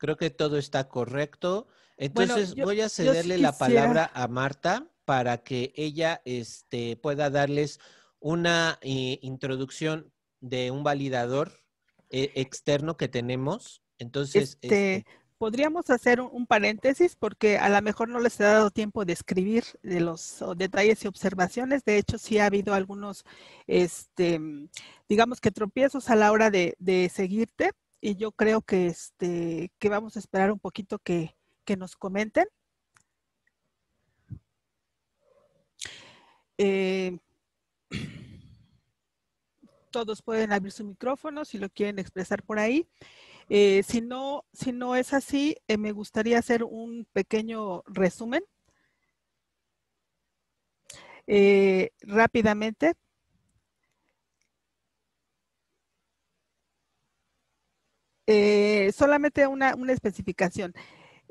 Creo que todo está correcto. Entonces voy a cederle la palabra a Marta para que ella este, pueda darles una eh, introducción de un validador eh, externo que tenemos. Entonces, este, este, podríamos hacer un, paréntesis porque a lo mejor no les he dado tiempo de escribir de los detalles y observaciones. De hecho, sí ha habido algunos, este, digamos que tropiezos a la hora de seguirte y yo creo que, este, que vamos a esperar un poquito que, nos comenten. Eh, *clears throat* todos pueden abrir su micrófono si lo quieren expresar por ahí. Eh, si, no, si no es así, eh, me gustaría hacer un pequeño resumen rápidamente Eh, solamente una, una especificación.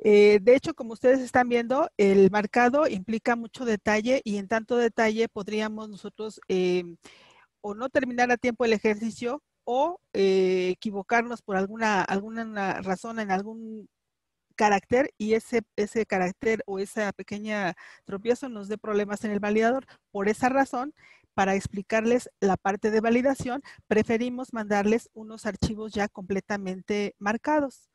Eh, de hecho, como ustedes están viendo, el marcado implica mucho detalle y en tanto detalle podríamos nosotros eh, o no terminar a tiempo el ejercicio o equivocarnos por alguna, alguna razón en algún carácter y ese, ese carácter o esa pequeña tropiezo nos dé problemas en el validador. Por esa razón, para explicarles la parte de validación, preferimos mandarles unos archivos ya completamente marcados.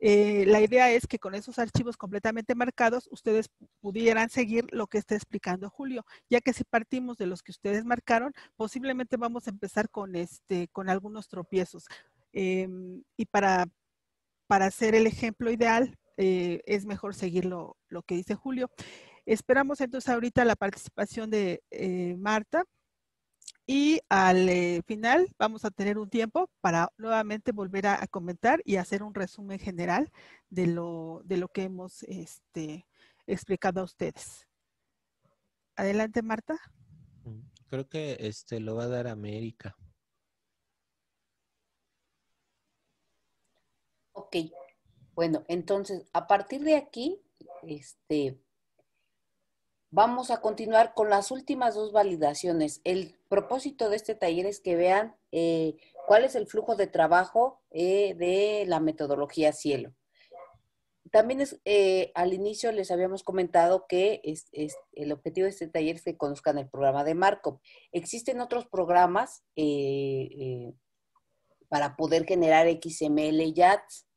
Eh, la idea es que con esos archivos completamente marcados ustedes pudieran seguir lo que está explicando Julio, ya que si partimos de los que ustedes marcaron, posiblemente vamos a empezar con, este, con algunos tropiezos. Em, y para, para hacer el ejemplo ideal, eh, es mejor seguir lo, lo, que dice Julio. Esperamos entonces ahorita la participación de eh, Marta. Y al eh, final vamos a tener un tiempo para nuevamente volver a, comentar y hacer un resumen general de lo, que hemos este, explicado a ustedes. Adelante, Marta. Mm, creo que este lo va a dar América. Ok. Bueno, entonces, a partir de aquí, este, Vamos a continuar con las últimas dos validaciones. El propósito de este taller es que vean eh, cuál es el flujo de trabajo eh, de la metodología cielo. También eh, al inicio les habíamos comentado que es, el objetivo de este taller es que conozcan el programa de Marco. Existen otros programas para poder generar XML y JATS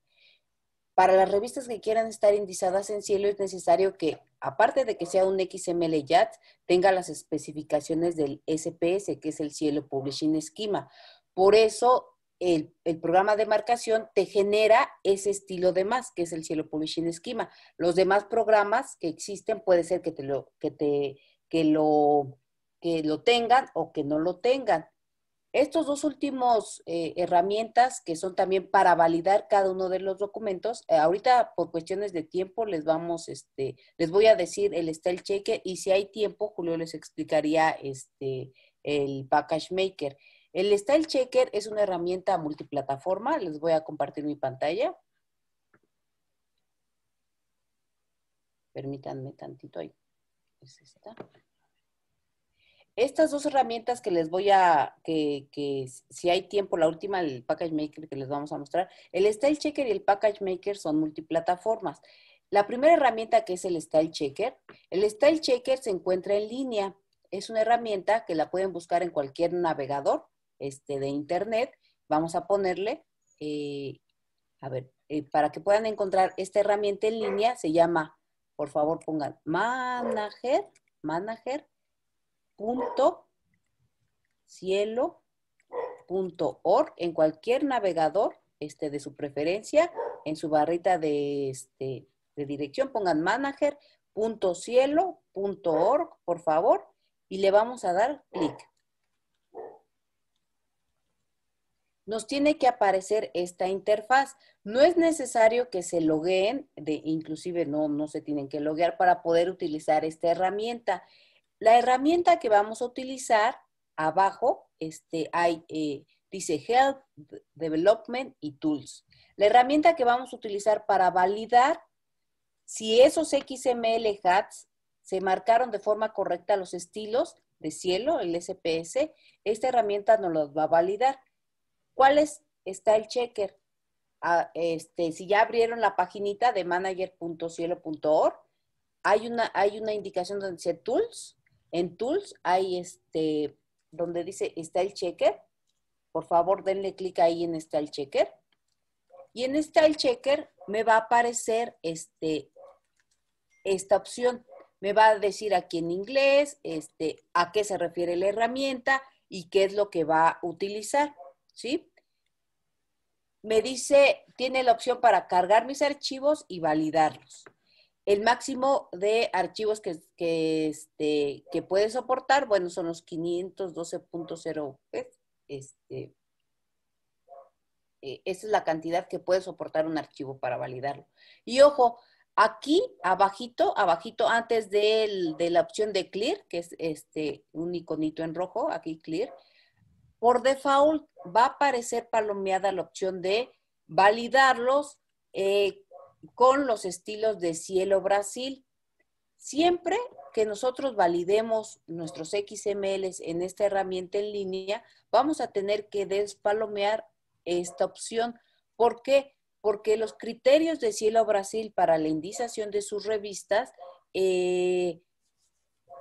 para las revistas que quieran estar indizadas en cielo es necesario que, aparte de que sea un XML JATS, tenga las especificaciones del SPS, que es el Cielo Publishing Schema. Por eso, el, programa de marcación te genera ese estilo de más, que es el Cielo Publishing Schema. Los demás programas que existen puede ser que, te lo, que, te, que, lo, que lo tengan o que no lo tengan. Estos dos últimos eh, herramientas que son también para validar cada uno de los documentos, eh, ahorita por cuestiones de tiempo les vamos, este, les voy a decir el style checker y si hay tiempo, Julio les explicaría este, el package maker. El style checker es una herramienta multiplataforma, les voy a compartir mi pantalla. Permítanme tantito ahí. Es esta estas dos herramientas que les voy a, que, si hay tiempo, la última, el Package Maker que les vamos a mostrar, el Style Checker y el Package Maker son multiplataformas. La primera herramienta que es el Style Checker, el Style Checker se encuentra en línea. Es una herramienta que la pueden buscar en cualquier navegador este, de internet. Vamos a ponerle, eh, a ver, eh, para que puedan encontrar esta herramienta en línea, se llama, por favor pongan, Manager, Manager cielo.org en cualquier navegador este, de su preferencia, en su barrita de, este, dirección, pongan manager.cielo.org, por favor, y le vamos a dar clic. Nos tiene que aparecer esta interfaz. No es necesario que se logueen, de, inclusive no, no se tienen que loguear para poder utilizar esta herramienta. La herramienta que vamos a utilizar, abajo, este, hay, eh, dice Health Development y Tools. La herramienta que vamos a utilizar para validar si esos XML hats se marcaron de forma correcta los estilos de cielo, el SPS, esta herramienta nos los va a validar. ¿Cuál es? Está el checker. Ah, este, si ya abrieron la paginita de manager.cielo.org, hay una, hay una indicación donde dice Tools en Tools hay este, donde dice Style Checker. Por favor, denle clic ahí en Style Checker. Y en Style Checker me va a aparecer este, esta opción. Me va a decir aquí en inglés, este, a qué se refiere la herramienta y qué es lo que va a utilizar, ¿sí? Me dice, tiene la opción para cargar mis archivos y validarlos. El máximo de archivos que, que, este, que puede soportar, bueno, son los 512.0. Este, eh, esa es la cantidad que puede soportar un archivo para validarlo. Y ojo, aquí abajito, abajito antes de la opción de clear, que es este un iconito en rojo, aquí clear, por default va a aparecer palomeada la opción de validarlos eh, con los estilos de Cielo Brasil. Siempre que nosotros validemos nuestros XMLs en esta herramienta en línea, vamos a tener que despalomear esta opción. ¿Por qué? Porque los criterios de Cielo Brasil para la indización de sus revistas, eh,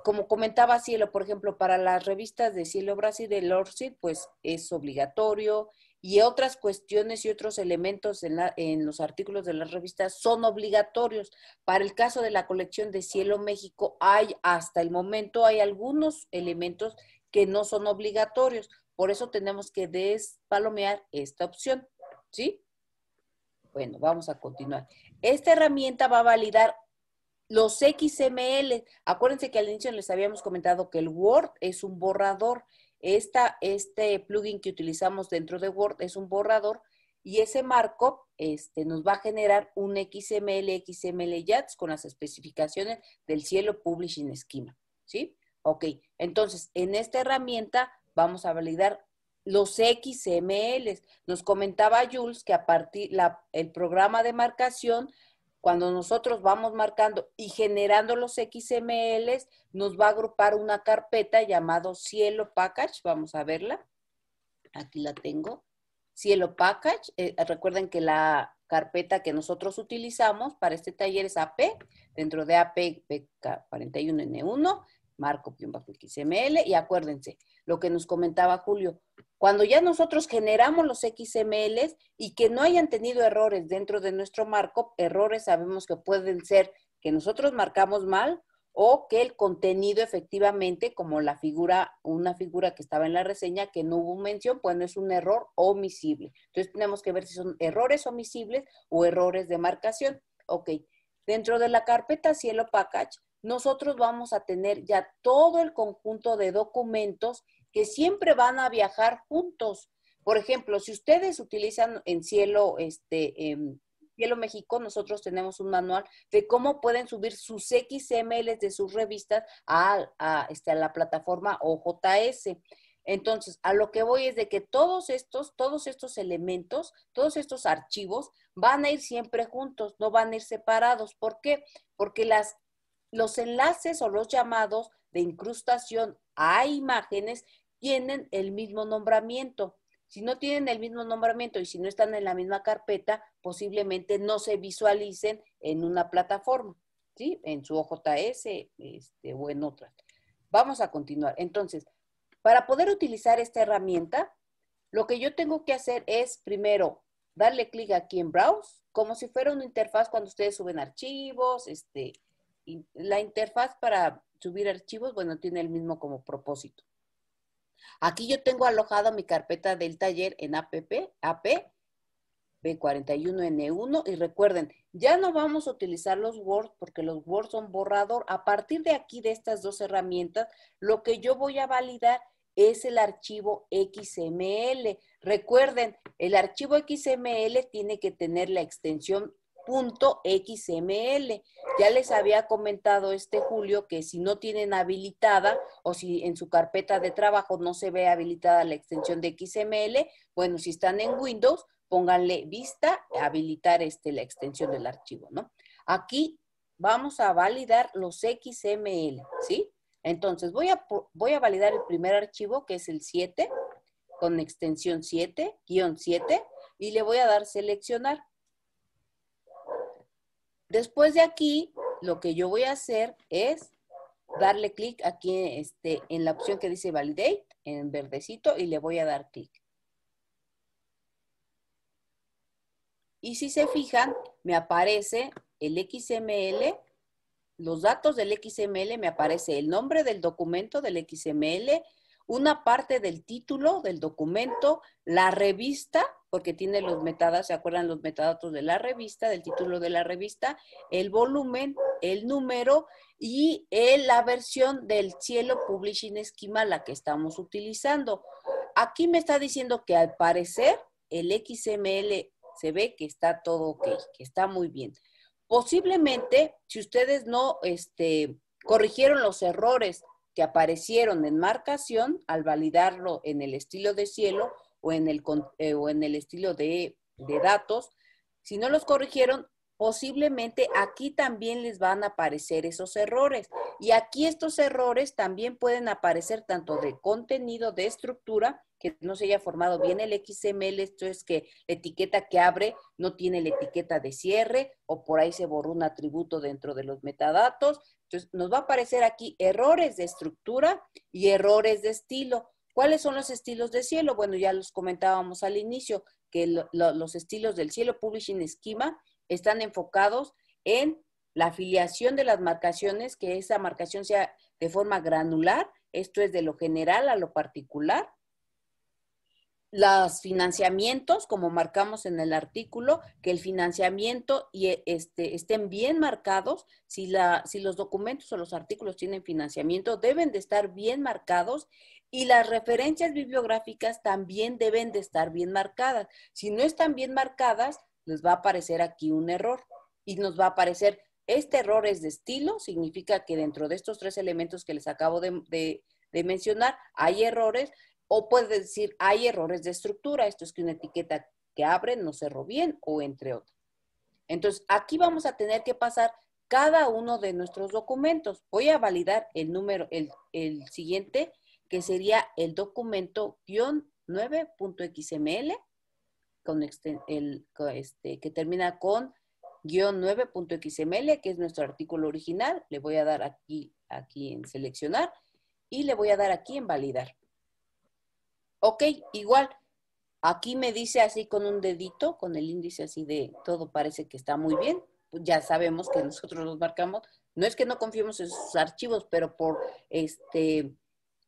como comentaba Cielo, por ejemplo, para las revistas de Cielo Brasil de ORCID, pues es obligatorio, y otras cuestiones y otros elementos en, los artículos de las revistas son obligatorios. Para el caso de la colección de Cielo México, hay hasta el momento, hay algunos elementos que no son obligatorios. Por eso tenemos que despalomear esta opción. ¿Sí? Bueno, vamos a continuar. Esta herramienta va a validar los XML. Acuérdense que al inicio les habíamos comentado que el Word es un borrador esta, este plugin que utilizamos dentro de Word es un borrador y ese marco este, nos va a generar un XML, XML JATS con las especificaciones del Cielo Publishing Schema. ¿Sí? Ok, entonces en esta herramienta vamos a validar los XMLs. Nos comentaba Jules que a partir la, el programa de marcación cuando nosotros vamos marcando y generando los XMLs, nos va a agrupar una carpeta llamado Cielo Package. Vamos a verla. Aquí la tengo. Cielo Package. Eh, recuerden que la carpeta que nosotros utilizamos para este taller es AP. Dentro de AP, 41N1 marco-xml. Y acuérdense, lo que nos comentaba Julio, cuando ya nosotros generamos los XMLs y que no hayan tenido errores dentro de nuestro marco, errores sabemos que pueden ser que nosotros marcamos mal o que el contenido efectivamente, como la figura, una figura que estaba en la reseña que no hubo mención, pues no es un error omisible. Entonces tenemos que ver si son errores omisibles o errores de marcación. Ok, dentro de la carpeta Cielo Package nosotros vamos a tener ya todo el conjunto de documentos que siempre van a viajar juntos. Por ejemplo, si ustedes utilizan en cielo, este, em, cielo México, nosotros tenemos un manual de cómo pueden subir sus XML de sus revistas a, a este, la plataforma OJS. Entonces, a lo que voy es de que todos estos, todos estos elementos, todos estos archivos van a ir siempre juntos, no van a ir separados. ¿Por qué? Porque las los enlaces o los llamados de incrustación a imágenes tienen el mismo nombramiento. Si no tienen el mismo nombramiento y si no están en la misma carpeta, posiblemente no se visualicen en una plataforma, ¿sí? En su OJS este, o en otra. Vamos a continuar. Entonces, para poder utilizar esta herramienta, lo que yo tengo que hacer es primero darle clic aquí en Browse, como si fuera una interfaz cuando ustedes suben archivos, este, la interfaz para subir archivos, bueno, tiene el mismo como propósito. Aquí yo tengo alojada mi carpeta del taller en app, ap B41N1 y recuerden, ya no vamos a utilizar los Word porque los Word son borrador. A partir de aquí, de estas dos herramientas, lo que yo voy a validar es el archivo XML. Recuerden, el archivo XML tiene que tener la extensión .xml. Ya les había comentado este Julio que si no tienen habilitada o si en su carpeta de trabajo no se ve habilitada la extensión de XML, bueno, si están en Windows, pónganle vista, habilitar este, la extensión del archivo, ¿no? Aquí vamos a validar los XML, ¿sí? Entonces, voy a, voy a validar el primer archivo, que es el 7, con extensión 7, guión 7, y le voy a dar seleccionar. Después de aquí, lo que yo voy a hacer es darle clic aquí este, en la opción que dice Validate, en verdecito, y le voy a dar clic. Y si se fijan, me aparece el XML, los datos del XML, me aparece el nombre del documento del XML, una parte del título del documento, la revista porque tiene los metadatos, ¿se acuerdan los metadatos de la revista, del título de la revista, el volumen, el número y eh, la versión del Cielo Publishing Esquema, la que estamos utilizando. Aquí me está diciendo que al parecer el XML se ve que está todo ok, que está muy bien. Posiblemente, si ustedes no este, corrigieron los errores que aparecieron en marcación al validarlo en el estilo de cielo, o en el, eh, en el estilo de, de datos, si no los corrigieron, posiblemente aquí también les van a aparecer esos errores. Y aquí estos errores también pueden aparecer tanto de contenido, de estructura, que no se haya formado bien el XML, esto es que la etiqueta que abre no tiene la etiqueta de cierre o por ahí se borró un atributo dentro de los metadatos. Entonces nos va a aparecer aquí errores de estructura y errores de estilo. ¿Cuáles son los estilos de cielo? Bueno, ya los comentábamos al inicio, que los estilos del cielo Publishing Schema están enfocados en la afiliación de las marcaciones, que esa marcación sea de forma granular, esto es de lo general a lo particular. Los financiamientos, como marcamos en el artículo, que el financiamiento y e, este, estén bien marcados. Si, si los documentos o los artículos tienen financiamiento, deben de estar bien marcados y las referencias bibliográficas también deben de estar bien marcadas. Si no están bien marcadas, les va a aparecer aquí un error y nos va a aparecer, este error es de estilo, significa que dentro de estos tres elementos que les acabo de, mencionar, hay errores o puede decir, hay errores de estructura, esto es que una etiqueta que abre no cerró bien o entre otros. Entonces, aquí vamos a tener que pasar cada uno de nuestros documentos. Voy a validar el número, el siguiente que sería el documento guión 9.xml este, que termina con guión 9.xml, que es nuestro artículo original. Le voy a dar aquí, aquí en seleccionar y le voy a dar aquí en validar. Ok, igual. Aquí me dice así con un dedito, con el índice así de todo parece que está muy bien. Pues ya sabemos que nosotros los marcamos. No es que no confiemos en sus archivos, pero por este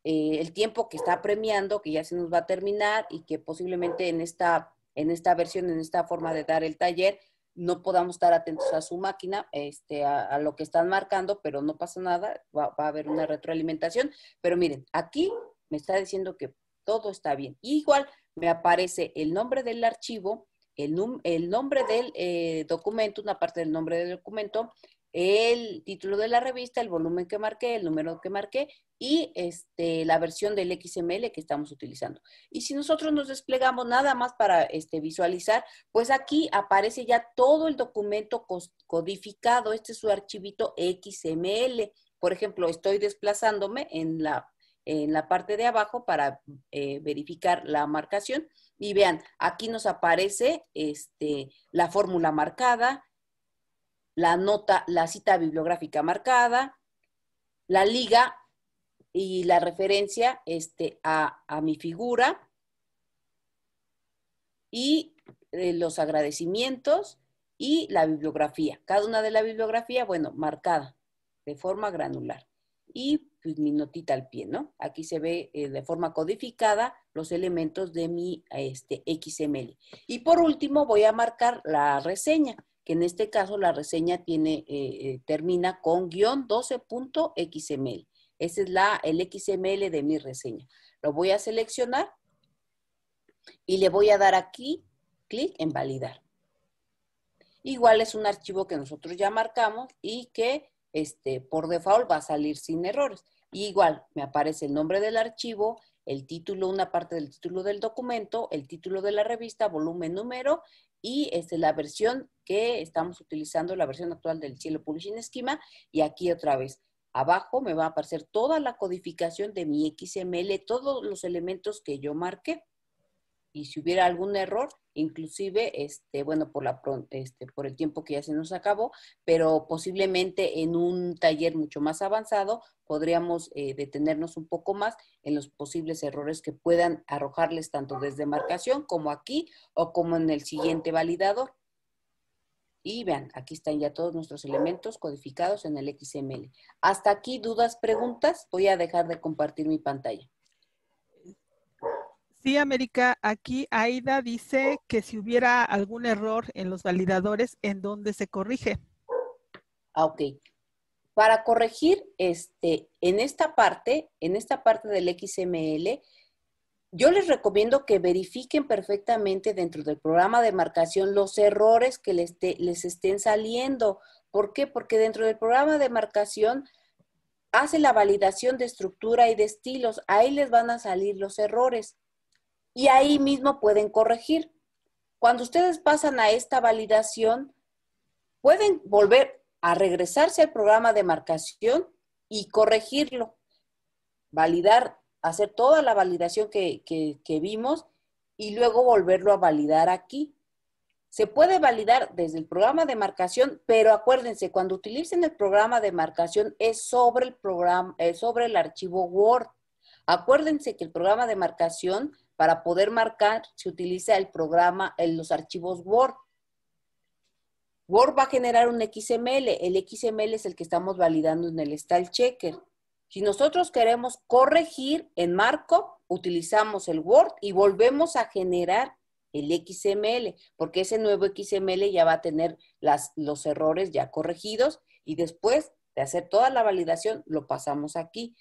eh, el tiempo que está premiando, que ya se nos va a terminar y que posiblemente en esta, en esta versión, en esta forma de dar el taller, no podamos estar atentos a su máquina, este, a, lo que están marcando, pero no pasa nada, va, a haber una retroalimentación. Pero miren, aquí me está diciendo que todo está bien. igual me aparece el nombre del archivo, el, el nombre del eh, documento, una parte del nombre del documento, el título de la revista, el volumen que marqué, el número que marqué y este, la versión del XML que estamos utilizando. Y si nosotros nos desplegamos nada más para este, visualizar, pues aquí aparece ya todo el documento codificado. Este es su archivito XML. Por ejemplo, estoy desplazándome en la, parte de abajo para eh, verificar la marcación. Y vean, aquí nos aparece este, la fórmula marcada, la nota, la cita bibliográfica marcada, la liga y la referencia este, a, a mi figura y eh, los agradecimientos y la bibliografía. Cada una de la bibliografía, bueno, marcada de forma granular. Y pues, mi notita al pie, ¿no? Aquí se ve eh, de forma codificada los elementos de mi este, XML. Y por último voy a marcar la reseña que en este caso la reseña tiene, eh, eh, termina con guión 12.xml. Ese es la, el XML de mi reseña. Lo voy a seleccionar y le voy a dar aquí clic en validar. Igual es un archivo que nosotros ya marcamos y que este, por default va a salir sin errores. igual me aparece el nombre del archivo, el título, una parte del título del documento, el título de la revista, volumen, número y es este, la versión que estamos utilizando, la versión actual del Cielo Publishing esquema Y aquí otra vez, abajo me va a aparecer toda la codificación de mi XML, todos los elementos que yo marqué y si hubiera algún error, inclusive, este, bueno, por, la, este, por el tiempo que ya se nos acabó, pero posiblemente en un taller mucho más avanzado podríamos eh, detenernos un poco más en los posibles errores que puedan arrojarles tanto desde marcación como aquí o como en el siguiente validador. Y vean, aquí están ya todos nuestros elementos codificados en el XML. Hasta aquí, dudas, preguntas. Voy a dejar de compartir mi pantalla. Sí, América, aquí Aida dice que si hubiera algún error en los validadores, ¿en dónde se corrige? Ah, ok. Para corregir, este, en esta parte, en esta parte del XML, yo les recomiendo que verifiquen perfectamente dentro del programa de marcación los errores que les estén saliendo. ¿Por qué? Porque dentro del programa de marcación hace la validación de estructura y de estilos. Ahí les van a salir los errores y ahí mismo pueden corregir. Cuando ustedes pasan a esta validación, pueden volver a regresarse al programa de marcación y corregirlo, validar, hacer toda la validación que, vimos y luego volverlo a validar aquí. Se puede validar desde el programa de marcación, pero acuérdense, cuando utilicen el programa de marcación es sobre el, programa, es sobre el archivo Word. Acuérdense que el programa de marcación para poder marcar se utiliza el programa, en los archivos Word. Word va a generar un XML. El XML es el que estamos validando en el style checker. Si nosotros queremos corregir en marco utilizamos el Word y volvemos a generar el XML, porque ese nuevo XML ya va a tener las, los errores ya corregidos y después de hacer toda la validación lo pasamos aquí.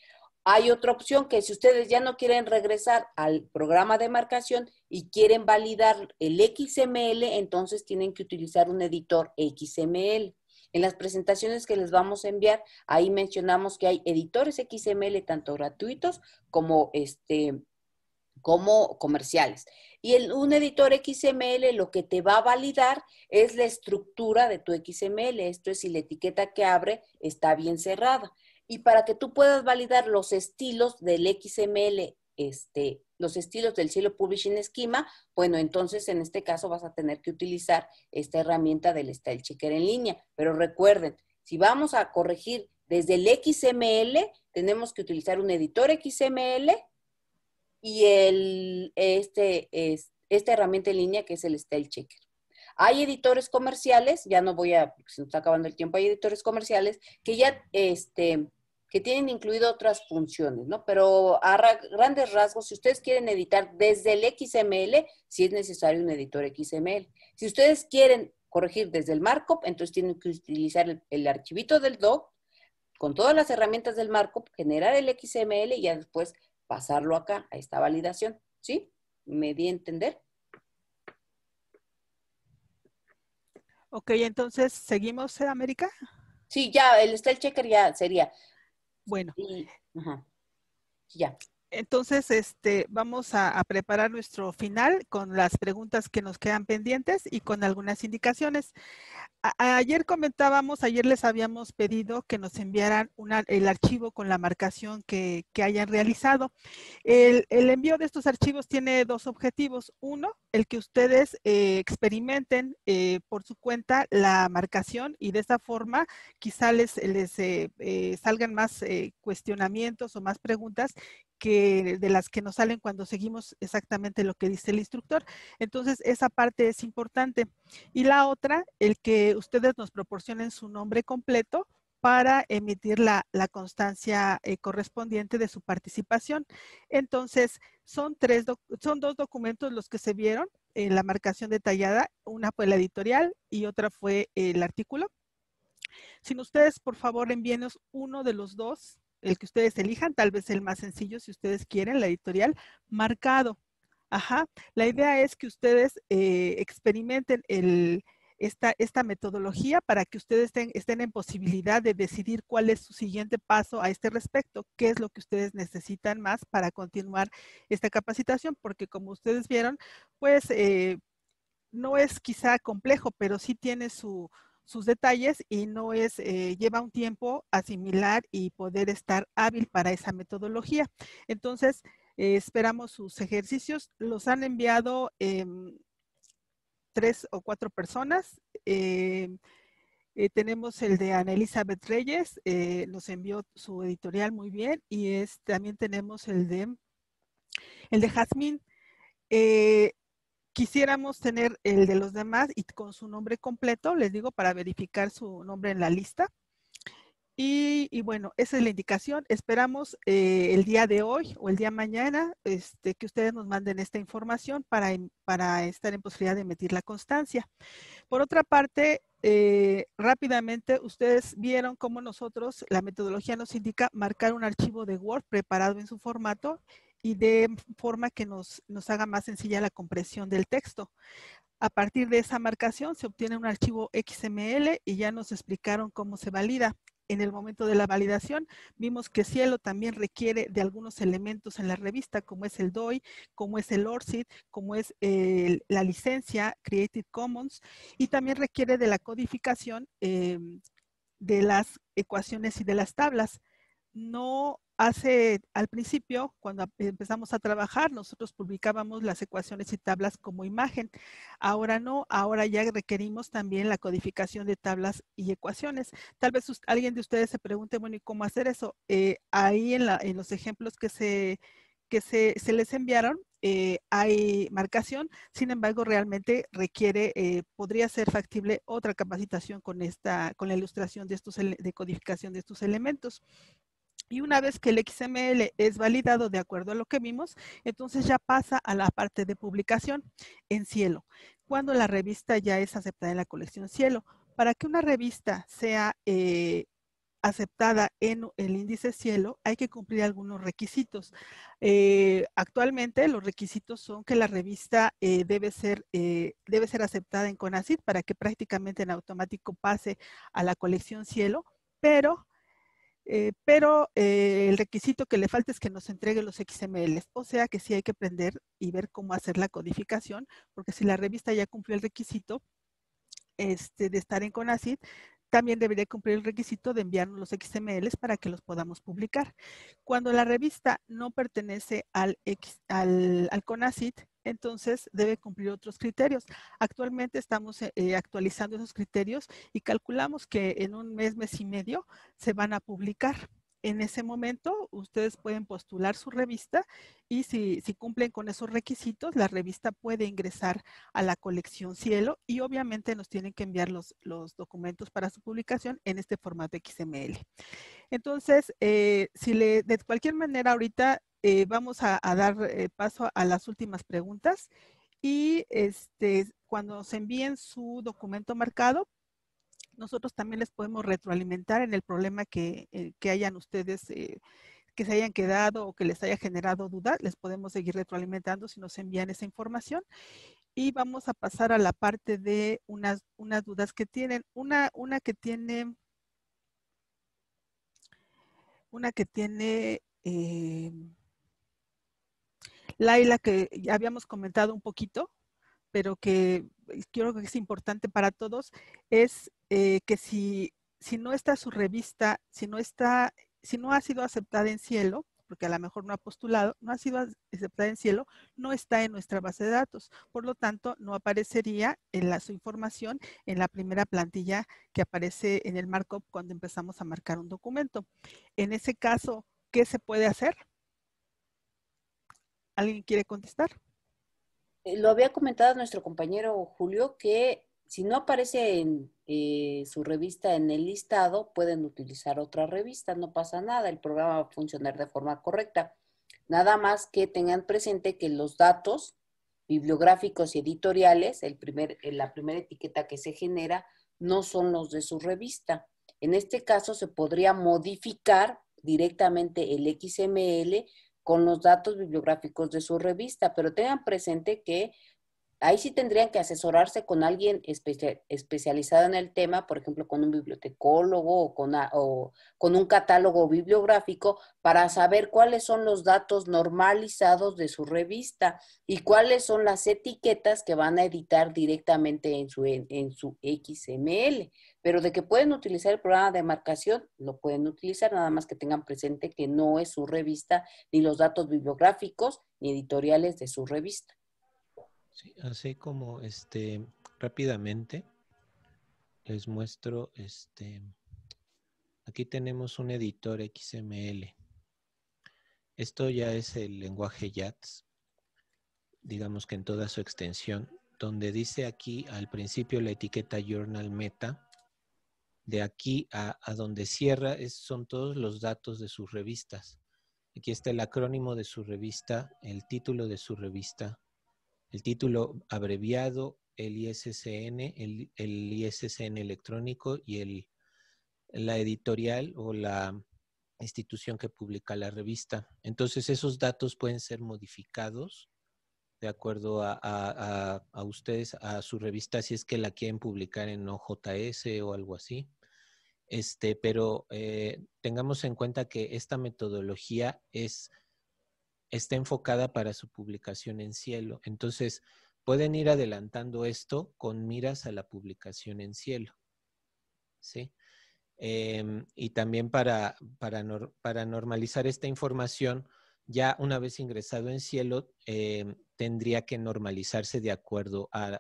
Hay otra opción que si ustedes ya no quieren regresar al programa de marcación y quieren validar el XML, entonces tienen que utilizar un editor XML. En las presentaciones que les vamos a enviar, ahí mencionamos que hay editores XML tanto gratuitos como, este, como comerciales. Y un editor XML lo que te va a validar es la estructura de tu XML. Esto es si la etiqueta que abre está bien cerrada. Y para que tú puedas validar los estilos del XML, este, los estilos del Cielo Publishing Schema, bueno, entonces en este caso vas a tener que utilizar esta herramienta del Style Checker en línea. Pero recuerden, si vamos a corregir desde el XML, tenemos que utilizar un editor XML y el, este, esta herramienta en línea que es el Style Checker. Hay editores comerciales, ya no voy a, porque se nos está acabando el tiempo, hay editores comerciales que ya este, que tienen incluido otras funciones, ¿no? Pero a grandes rasgos, si ustedes quieren editar desde el XML, si es necesario un editor XML. Si ustedes quieren corregir desde el markup, entonces tienen que utilizar el, archivito del doc con todas las herramientas del markup, generar el XML y ya después pasarlo acá a esta validación, ¿sí? ¿Me di a entender? Ok, entonces, ¿seguimos, en América? Sí, ya, el style checker ya sería bueno. Ya. Entonces, este, vamos a, preparar nuestro final con las preguntas que nos quedan pendientes y con algunas indicaciones. ayer comentábamos, ayer les habíamos pedido que nos enviaran el archivo con la marcación que, hayan realizado. El, envío de estos archivos tiene dos objetivos. Uno, el que ustedes eh, experimenten eh, por su cuenta la marcación y de esta forma quizá les, eh, salgan más cuestionamientos o más preguntas de las que nos salen cuando seguimos exactamente lo que dice el instructor. Entonces, esa parte es importante. Y la otra, el que ustedes nos proporcionen su nombre completo para emitir la, constancia eh, correspondiente de su participación. Entonces, son, tres son dos documentos los que se vieron en eh, la marcación detallada. Una fue la editorial y otra fue el artículo. Sin ustedes, por favor, envíenos uno de los dos el que ustedes elijan, tal vez el más sencillo si ustedes quieren, la editorial, marcado. Ajá, la idea es que ustedes eh, experimenten esta, esta, metodología para que ustedes estén, en posibilidad de decidir cuál es su siguiente paso a este respecto, qué es lo que ustedes necesitan más para continuar esta capacitación, porque como ustedes vieron, pues eh, no es quizá complejo, pero sí tiene su, sus detalles y no es, eh, lleva un tiempo asimilar y poder estar hábil para esa metodología. Entonces, eh, esperamos sus ejercicios. Los han enviado tres o cuatro personas. Eh, tenemos el de Ana Elizabeth Reyes, nos envió su editorial muy bien y es, también tenemos el de, el de Jazmín quisiéramos tener el de los demás y con su nombre completo, les digo, para verificar su nombre en la lista. Y, bueno, esa es la indicación. Esperamos eh, el día de hoy o el día mañana este, que ustedes nos manden esta información para, para estar en posibilidad de emitir la constancia. Por otra parte, eh, rápidamente ustedes vieron cómo nosotros, la metodología nos indica marcar un archivo de Word preparado en su formato y de forma que nos, haga más sencilla la compresión del texto. A partir de esa marcación se obtiene un archivo XML y ya nos explicaron cómo se valida. En el momento de la validación vimos que Cielo también requiere de algunos elementos en la revista, como es el DOI, como es el ORCID, como es eh, la licencia Creative Commons, y también requiere de la codificación eh, de las ecuaciones y de las tablas no hace, al principio, cuando empezamos a trabajar, nosotros publicábamos las ecuaciones y tablas como imagen. Ahora no, ahora ya requerimos también la codificación de tablas y ecuaciones. Tal vez alguien de ustedes se pregunte, bueno, ¿y cómo hacer eso? Eh, ahí en, los ejemplos que se, se, les enviaron, eh, hay marcación, sin embargo, realmente requiere, eh, podría ser factible otra capacitación con esta, con la ilustración de estos, de codificación de estos elementos. Y una vez que el XML es validado de acuerdo a lo que vimos, entonces ya pasa a la parte de publicación en Cielo, cuando la revista ya es aceptada en la colección Cielo. Para que una revista sea eh, aceptada en el índice cielo, hay que cumplir algunos requisitos. Eh, actualmente los requisitos son que la revista eh, debe, ser, debe ser aceptada en CONACID para que prácticamente en automático pase a la colección cielo, pero eh, pero eh, el requisito que le falta es que nos entregue los XML. O sea que sí hay que aprender y ver cómo hacer la codificación, porque si la revista ya cumplió el requisito este, de estar en Conacit, también debería cumplir el requisito de enviarnos los XML para que los podamos publicar. Cuando la revista no pertenece al, al, al entonces debe cumplir otros criterios. Actualmente estamos eh, eh, actualizando esos criterios y calculamos que en un mes, mes y medio se van a publicar. En ese momento, ustedes pueden postular su revista y si, cumplen con esos requisitos, la revista puede ingresar a la colección Cielo y obviamente nos tienen que enviar los documentos para su publicación en este formato XML. Entonces, eh, si le, de cualquier manera ahorita eh, vamos a, dar eh, paso a las últimas preguntas y este, cuando nos envíen su documento marcado, nosotros también les podemos retroalimentar en el problema que, que hayan ustedes, que se hayan quedado o que les haya generado duda, les podemos seguir retroalimentando si nos envían esa información y vamos a pasar a la parte de unas, unas dudas que tienen. Una, una que tiene una que tiene eh, Laila, que ya habíamos comentado un poquito, pero que creo que es importante para todos, es eh, que si, si no está su revista, si no está, si no ha sido aceptada en cielo, porque a lo mejor no ha postulado, no ha sido aceptada en cielo, no está en nuestra base de datos. Por lo tanto, no aparecería en la, su información en la primera plantilla que aparece en el markup cuando empezamos a marcar un documento. En ese caso, ¿qué se puede hacer? ¿Alguien quiere contestar? Eh, lo había comentado nuestro compañero Julio que si no aparece en eh, su revista en el listado, pueden utilizar otra revista, no pasa nada, el programa va a funcionar de forma correcta. Nada más que tengan presente que los datos bibliográficos y editoriales, el primer, eh, la primera etiqueta que se genera, no son los de su revista. En este caso, se podría modificar directamente el XML con los datos bibliográficos de su revista, pero tengan presente que ahí sí tendrían que asesorarse con alguien especializado en el tema, por ejemplo, con un bibliotecólogo o con, un catálogo bibliográfico para saber cuáles son los datos normalizados de su revista y cuáles son las etiquetas que van a editar directamente en su, en su XML. Pero de que pueden utilizar el programa de marcación, lo pueden utilizar, nada más que tengan presente que no es su revista ni los datos bibliográficos ni editoriales de su revista. Sí, así como este rápidamente les muestro este aquí tenemos un editor XML. Esto ya es el lenguaje JATS, digamos que en toda su extensión, donde dice aquí al principio la etiqueta journal meta. De aquí a, donde cierra son todos los datos de sus revistas. Aquí está el acrónimo de su revista, el título de su revista, el título abreviado, el ISSN, el, el ISSN electrónico y el, la editorial o la institución que publica la revista. Entonces, esos datos pueden ser modificados de acuerdo a, ustedes, a su revista, si es que la quieren publicar en OJS o algo así. Este, pero eh, tengamos en cuenta que esta metodología es está enfocada para su publicación en cielo. Entonces, pueden ir adelantando esto con miras a la publicación en cielo. ¿Sí? Em, y también para, para, para, normalizar esta información, ya una vez ingresado en cielo, em, tendría que normalizarse de acuerdo a,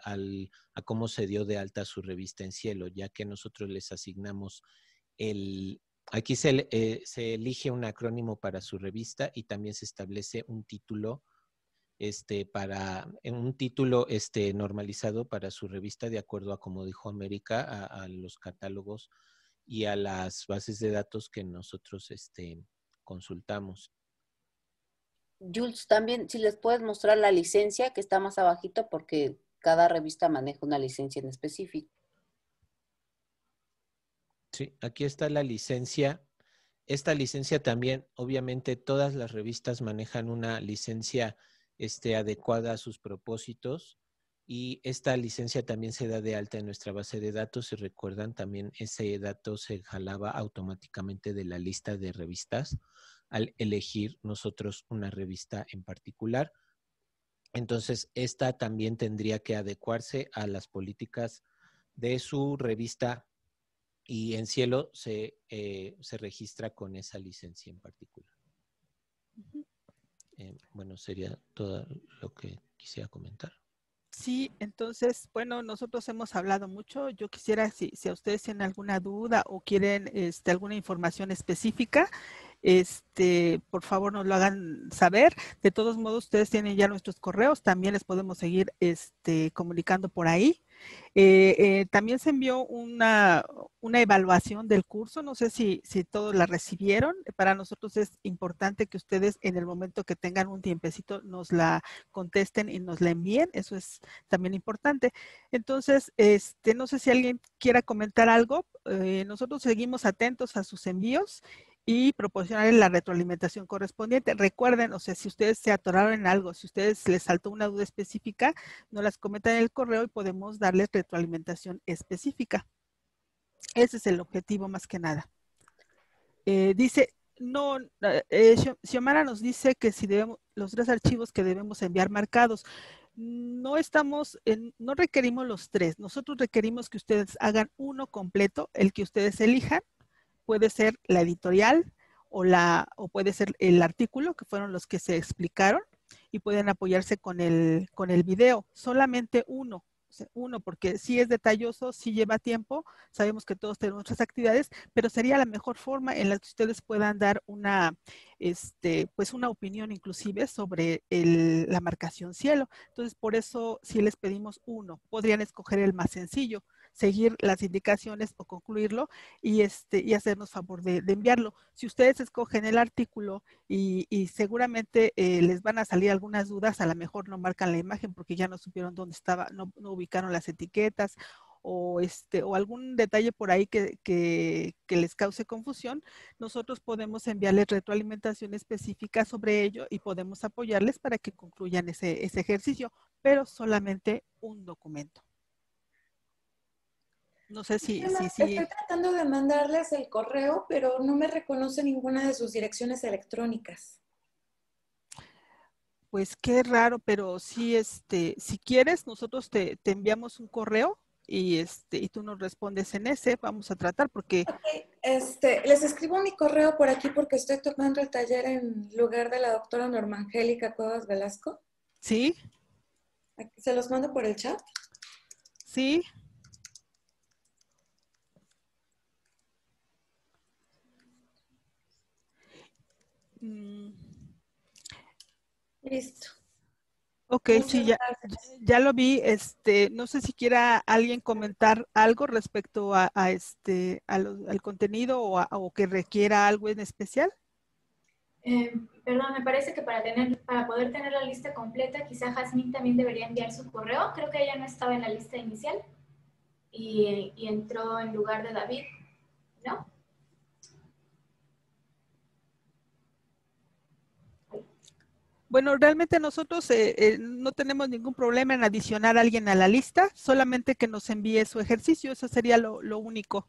cómo se dio de alta su revista en cielo, ya que nosotros les asignamos el, Aquí eh, se, elige un acrónimo para su revista y también se establece un título este, para eh, un título este, normalizado para su revista de acuerdo a como dijo América a, los catálogos y a las bases de datos que nosotros este, consultamos. Jules, también si les puedes mostrar la licencia que está más abajito porque cada revista maneja una licencia en específico. Sí, aquí está la licencia. Esta licencia también, obviamente, todas las revistas manejan una licencia este, adecuada a sus propósitos y esta licencia también se da de alta en nuestra base de datos. Si recuerdan, también ese dato se jalaba automáticamente de la lista de revistas al elegir nosotros una revista en particular. Entonces, esta también tendría que adecuarse a las políticas de su revista y en cielo se, eh, se registra con esa licencia en particular. Eh, bueno, sería todo lo que quisiera comentar. Sí, entonces, bueno, nosotros hemos hablado mucho. Yo quisiera, si, si a ustedes tienen alguna duda o quieren este, alguna información específica, este, por favor nos lo hagan saber. De todos modos, ustedes tienen ya nuestros correos, también les podemos seguir este, comunicando por ahí. Eh, eh, también se envió una, evaluación del curso, no sé si, todos la recibieron. Para nosotros es importante que ustedes en el momento que tengan un tiempecito nos la contesten y nos la envíen, eso es también importante. Entonces, este, no sé si alguien quiera comentar algo. Eh, nosotros seguimos atentos a sus envíos y proporcionarles la retroalimentación correspondiente. Recuerden, o sea, si ustedes se atoraron en algo, si ustedes les saltó una duda específica, no las comenten en el correo y podemos darles retroalimentación específica. Ese es el objetivo más que nada. Eh, dice, no, eh, Xiomara nos dice que si debemos, los tres archivos que debemos enviar marcados, no estamos, en, no requerimos los tres, nosotros requerimos que ustedes hagan uno completo, el que ustedes elijan, puede ser la editorial o, la, o puede ser el artículo, que fueron los que se explicaron, y pueden apoyarse con el, con el video. Solamente uno, uno, porque si es detalloso, si lleva tiempo, sabemos que todos tenemos otras actividades, pero sería la mejor forma en la que ustedes puedan dar una, este, pues una opinión inclusive sobre la marcación cielo. Entonces, por eso si les pedimos uno. Podrían escoger el más sencillo, seguir las indicaciones o concluirlo y, este, y hacernos favor de, enviarlo. Si ustedes escogen el artículo y, seguramente eh, les van a salir algunas dudas, a lo mejor no marcan la imagen porque ya no supieron dónde estaba, no, ubicaron las etiquetas o, este, o algún detalle por ahí que, les cause confusión, nosotros podemos enviarles retroalimentación específica sobre ello y podemos apoyarles para que concluyan ese ejercicio, pero solamente un documento. No sé si... Estoy, estoy tratando de mandarles el correo, pero no me reconoce ninguna de sus direcciones electrónicas. Pues qué raro, pero sí, este, si quieres, nosotros te, enviamos un correo y este y tú nos respondes en ese, vamos a tratar porque este, les escribo mi correo por aquí porque estoy tomando el taller en lugar de la doctora Norma Angélica Cuevas Velasco. Sí. Se los mando por el chat. Sí. Mm. Listo. Ok, sí, ya, ya, lo vi. Este, no sé si quiera alguien comentar algo respecto a, este, al contenido o, que requiera algo en especial. Eh, perdón, me parece que para tener, para poder tener la lista completa, quizá Jasmine también debería enviar su correo. Creo que ella no estaba en la lista inicial y, y entró en lugar de David, ¿no? Bueno, realmente nosotros eh, eh, no tenemos ningún problema en adicionar a alguien a la lista, solamente que nos envíe su ejercicio, eso sería lo, único.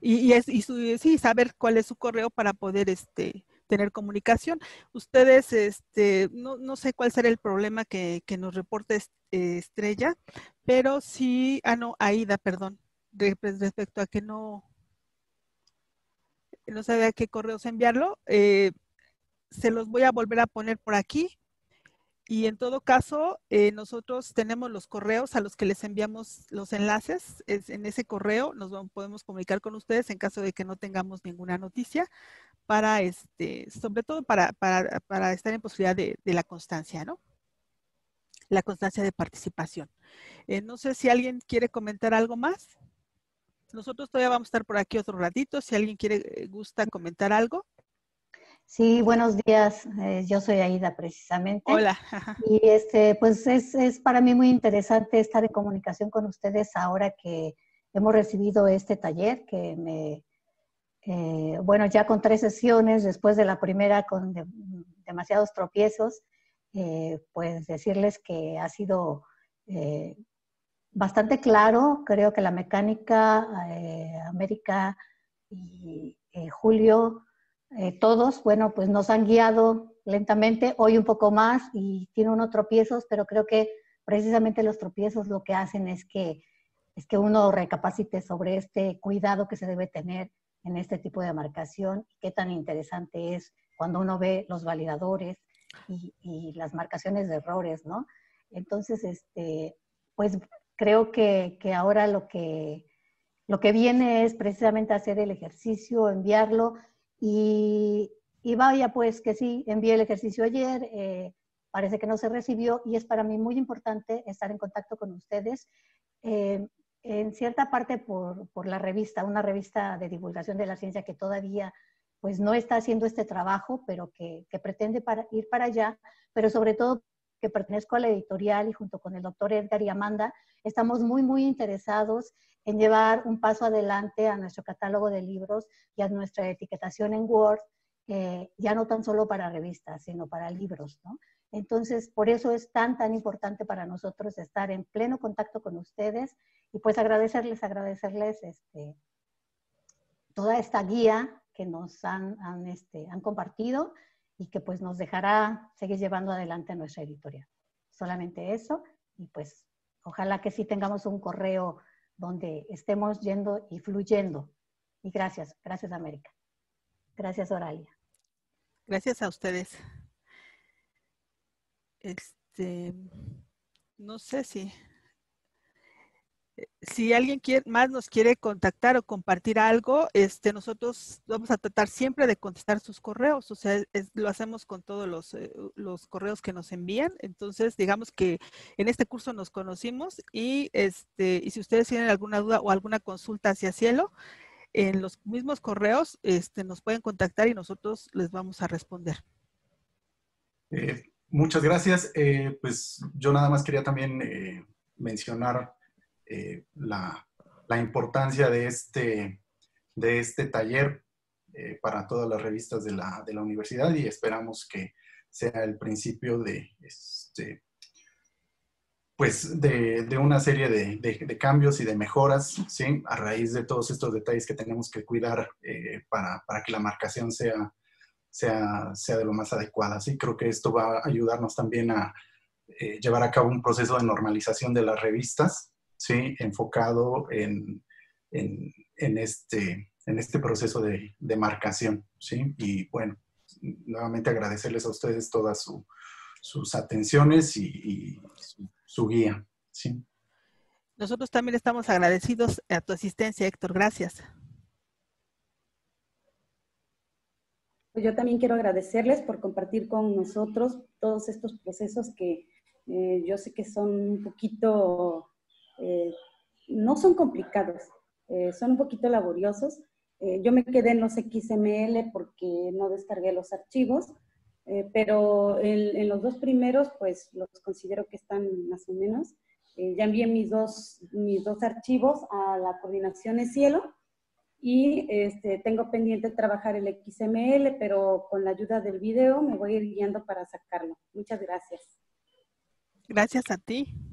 Y, es, sí, saber cuál es su correo para poder este, tener comunicación. Ustedes, este, no, sé cuál será el problema que, nos reporte eh, Estrella, pero sí, ah, no, Aida, perdón, respecto a que no, no sabía a qué correos enviarlo. Eh, se los voy a volver a poner por aquí. Y en todo caso, eh, nosotros tenemos los correos a los que les enviamos los enlaces. en ese correo nos podemos comunicar con ustedes en caso de que no tengamos ninguna noticia, para este, sobre todo para, estar en posibilidad de, la constancia, ¿no? La constancia de participación. Eh, no sé si alguien quiere comentar algo más. Nosotros todavía vamos a estar por aquí otro ratito. Si alguien quiere, eh, gusta comentar algo. Sí, buenos días. Eh, yo soy Aida precisamente. Hola. Y este, pues es, es, para mí muy interesante estar en comunicación con ustedes ahora que hemos recibido este taller que me, eh, bueno, ya con tres sesiones, después de la primera con demasiados tropiezos, eh, pues decirles que ha sido bastante claro. Creo que la mecánica, América y Julio eh, todos, bueno, pues nos han guiado lentamente, hoy un poco más y tiene unos tropiezos, pero creo que precisamente los tropiezos lo que hacen es que, es que uno recapacite sobre este cuidado que se debe tener en este tipo de marcación, qué tan interesante es cuando uno ve los validadores y, las marcaciones de errores, ¿no? Entonces, este, pues creo que, ahora lo que, lo que viene es precisamente hacer el ejercicio, enviarlo y, vaya, pues que sí, envié el ejercicio ayer, eh, parece que no se recibió y es para mí muy importante estar en contacto con ustedes. Eh, en cierta parte por, por, la revista, una revista de divulgación de la ciencia que todavía pues no está haciendo este trabajo, pero que, que pretende ir para allá, pero sobre todo que pertenezco a la editorial y junto con el doctor Edgar y Amanda, estamos muy, muy interesados en llevar un paso adelante a nuestro catálogo de libros y a nuestra etiquetación en Word, eh, ya no tan solo para revistas, sino para libros, ¿no? Entonces, por eso es tan, tan importante para nosotros estar en pleno contacto con ustedes y pues agradecerles, agradecerles este, toda esta guía que nos han, han, este, han compartido y que pues nos dejará seguir llevando adelante nuestra editorial. Solamente eso y pues ojalá que sí tengamos un correo donde estemos yendo y fluyendo. Y gracias, gracias América. Gracias Oralia. Gracias a ustedes. Este, no sé si si alguien más nos quiere contactar o compartir algo, este, nosotros vamos a tratar siempre de contestar sus correos, o sea, lo hacemos con todos eh, los, correos que nos envían. Entonces, digamos que en este curso nos conocimos este, y, si ustedes tienen alguna duda o alguna consulta hacia cielo, en los mismos correos este, nos pueden contactar y nosotros les vamos a responder. Eh, muchas gracias. Eh, pues yo nada más quería también mencionar eh, la, importancia de este, de este taller eh, para todas las revistas de la, de la, universidad y esperamos que sea el principio de, este, pues de, de una serie de, cambios y de mejoras ¿sí? a raíz de todos estos detalles que tenemos que cuidar eh, para, para, que la marcación sea, sea, sea de lo más adecuada. ¿sí? Creo que esto va a ayudarnos también a, llevar a cabo un proceso de normalización de las revistas, ¿sí? enfocado en, este, en este proceso de, demarcación, marcación. ¿sí? Y bueno, nuevamente agradecerles a ustedes todas sus atenciones y, su, guía. Nosotros también estamos agradecidos a tu asistencia, Héctor. Gracias. Pues yo también quiero agradecerles por compartir con nosotros todos estos procesos que eh, yo sé que son un poquito eh, no son complicados, eh, son un poquito laboriosos. Eh, yo me quedé en los XML porque no descargué los archivos, pero en, los dos primeros pues los considero que están más o menos. ya envié mis dos, mis dos archivos a la coordinación de cielo y este, tengo pendiente trabajar el XML, pero con la ayuda del video me voy a ir guiando para sacarlo. Muchas gracias. Gracias a ti.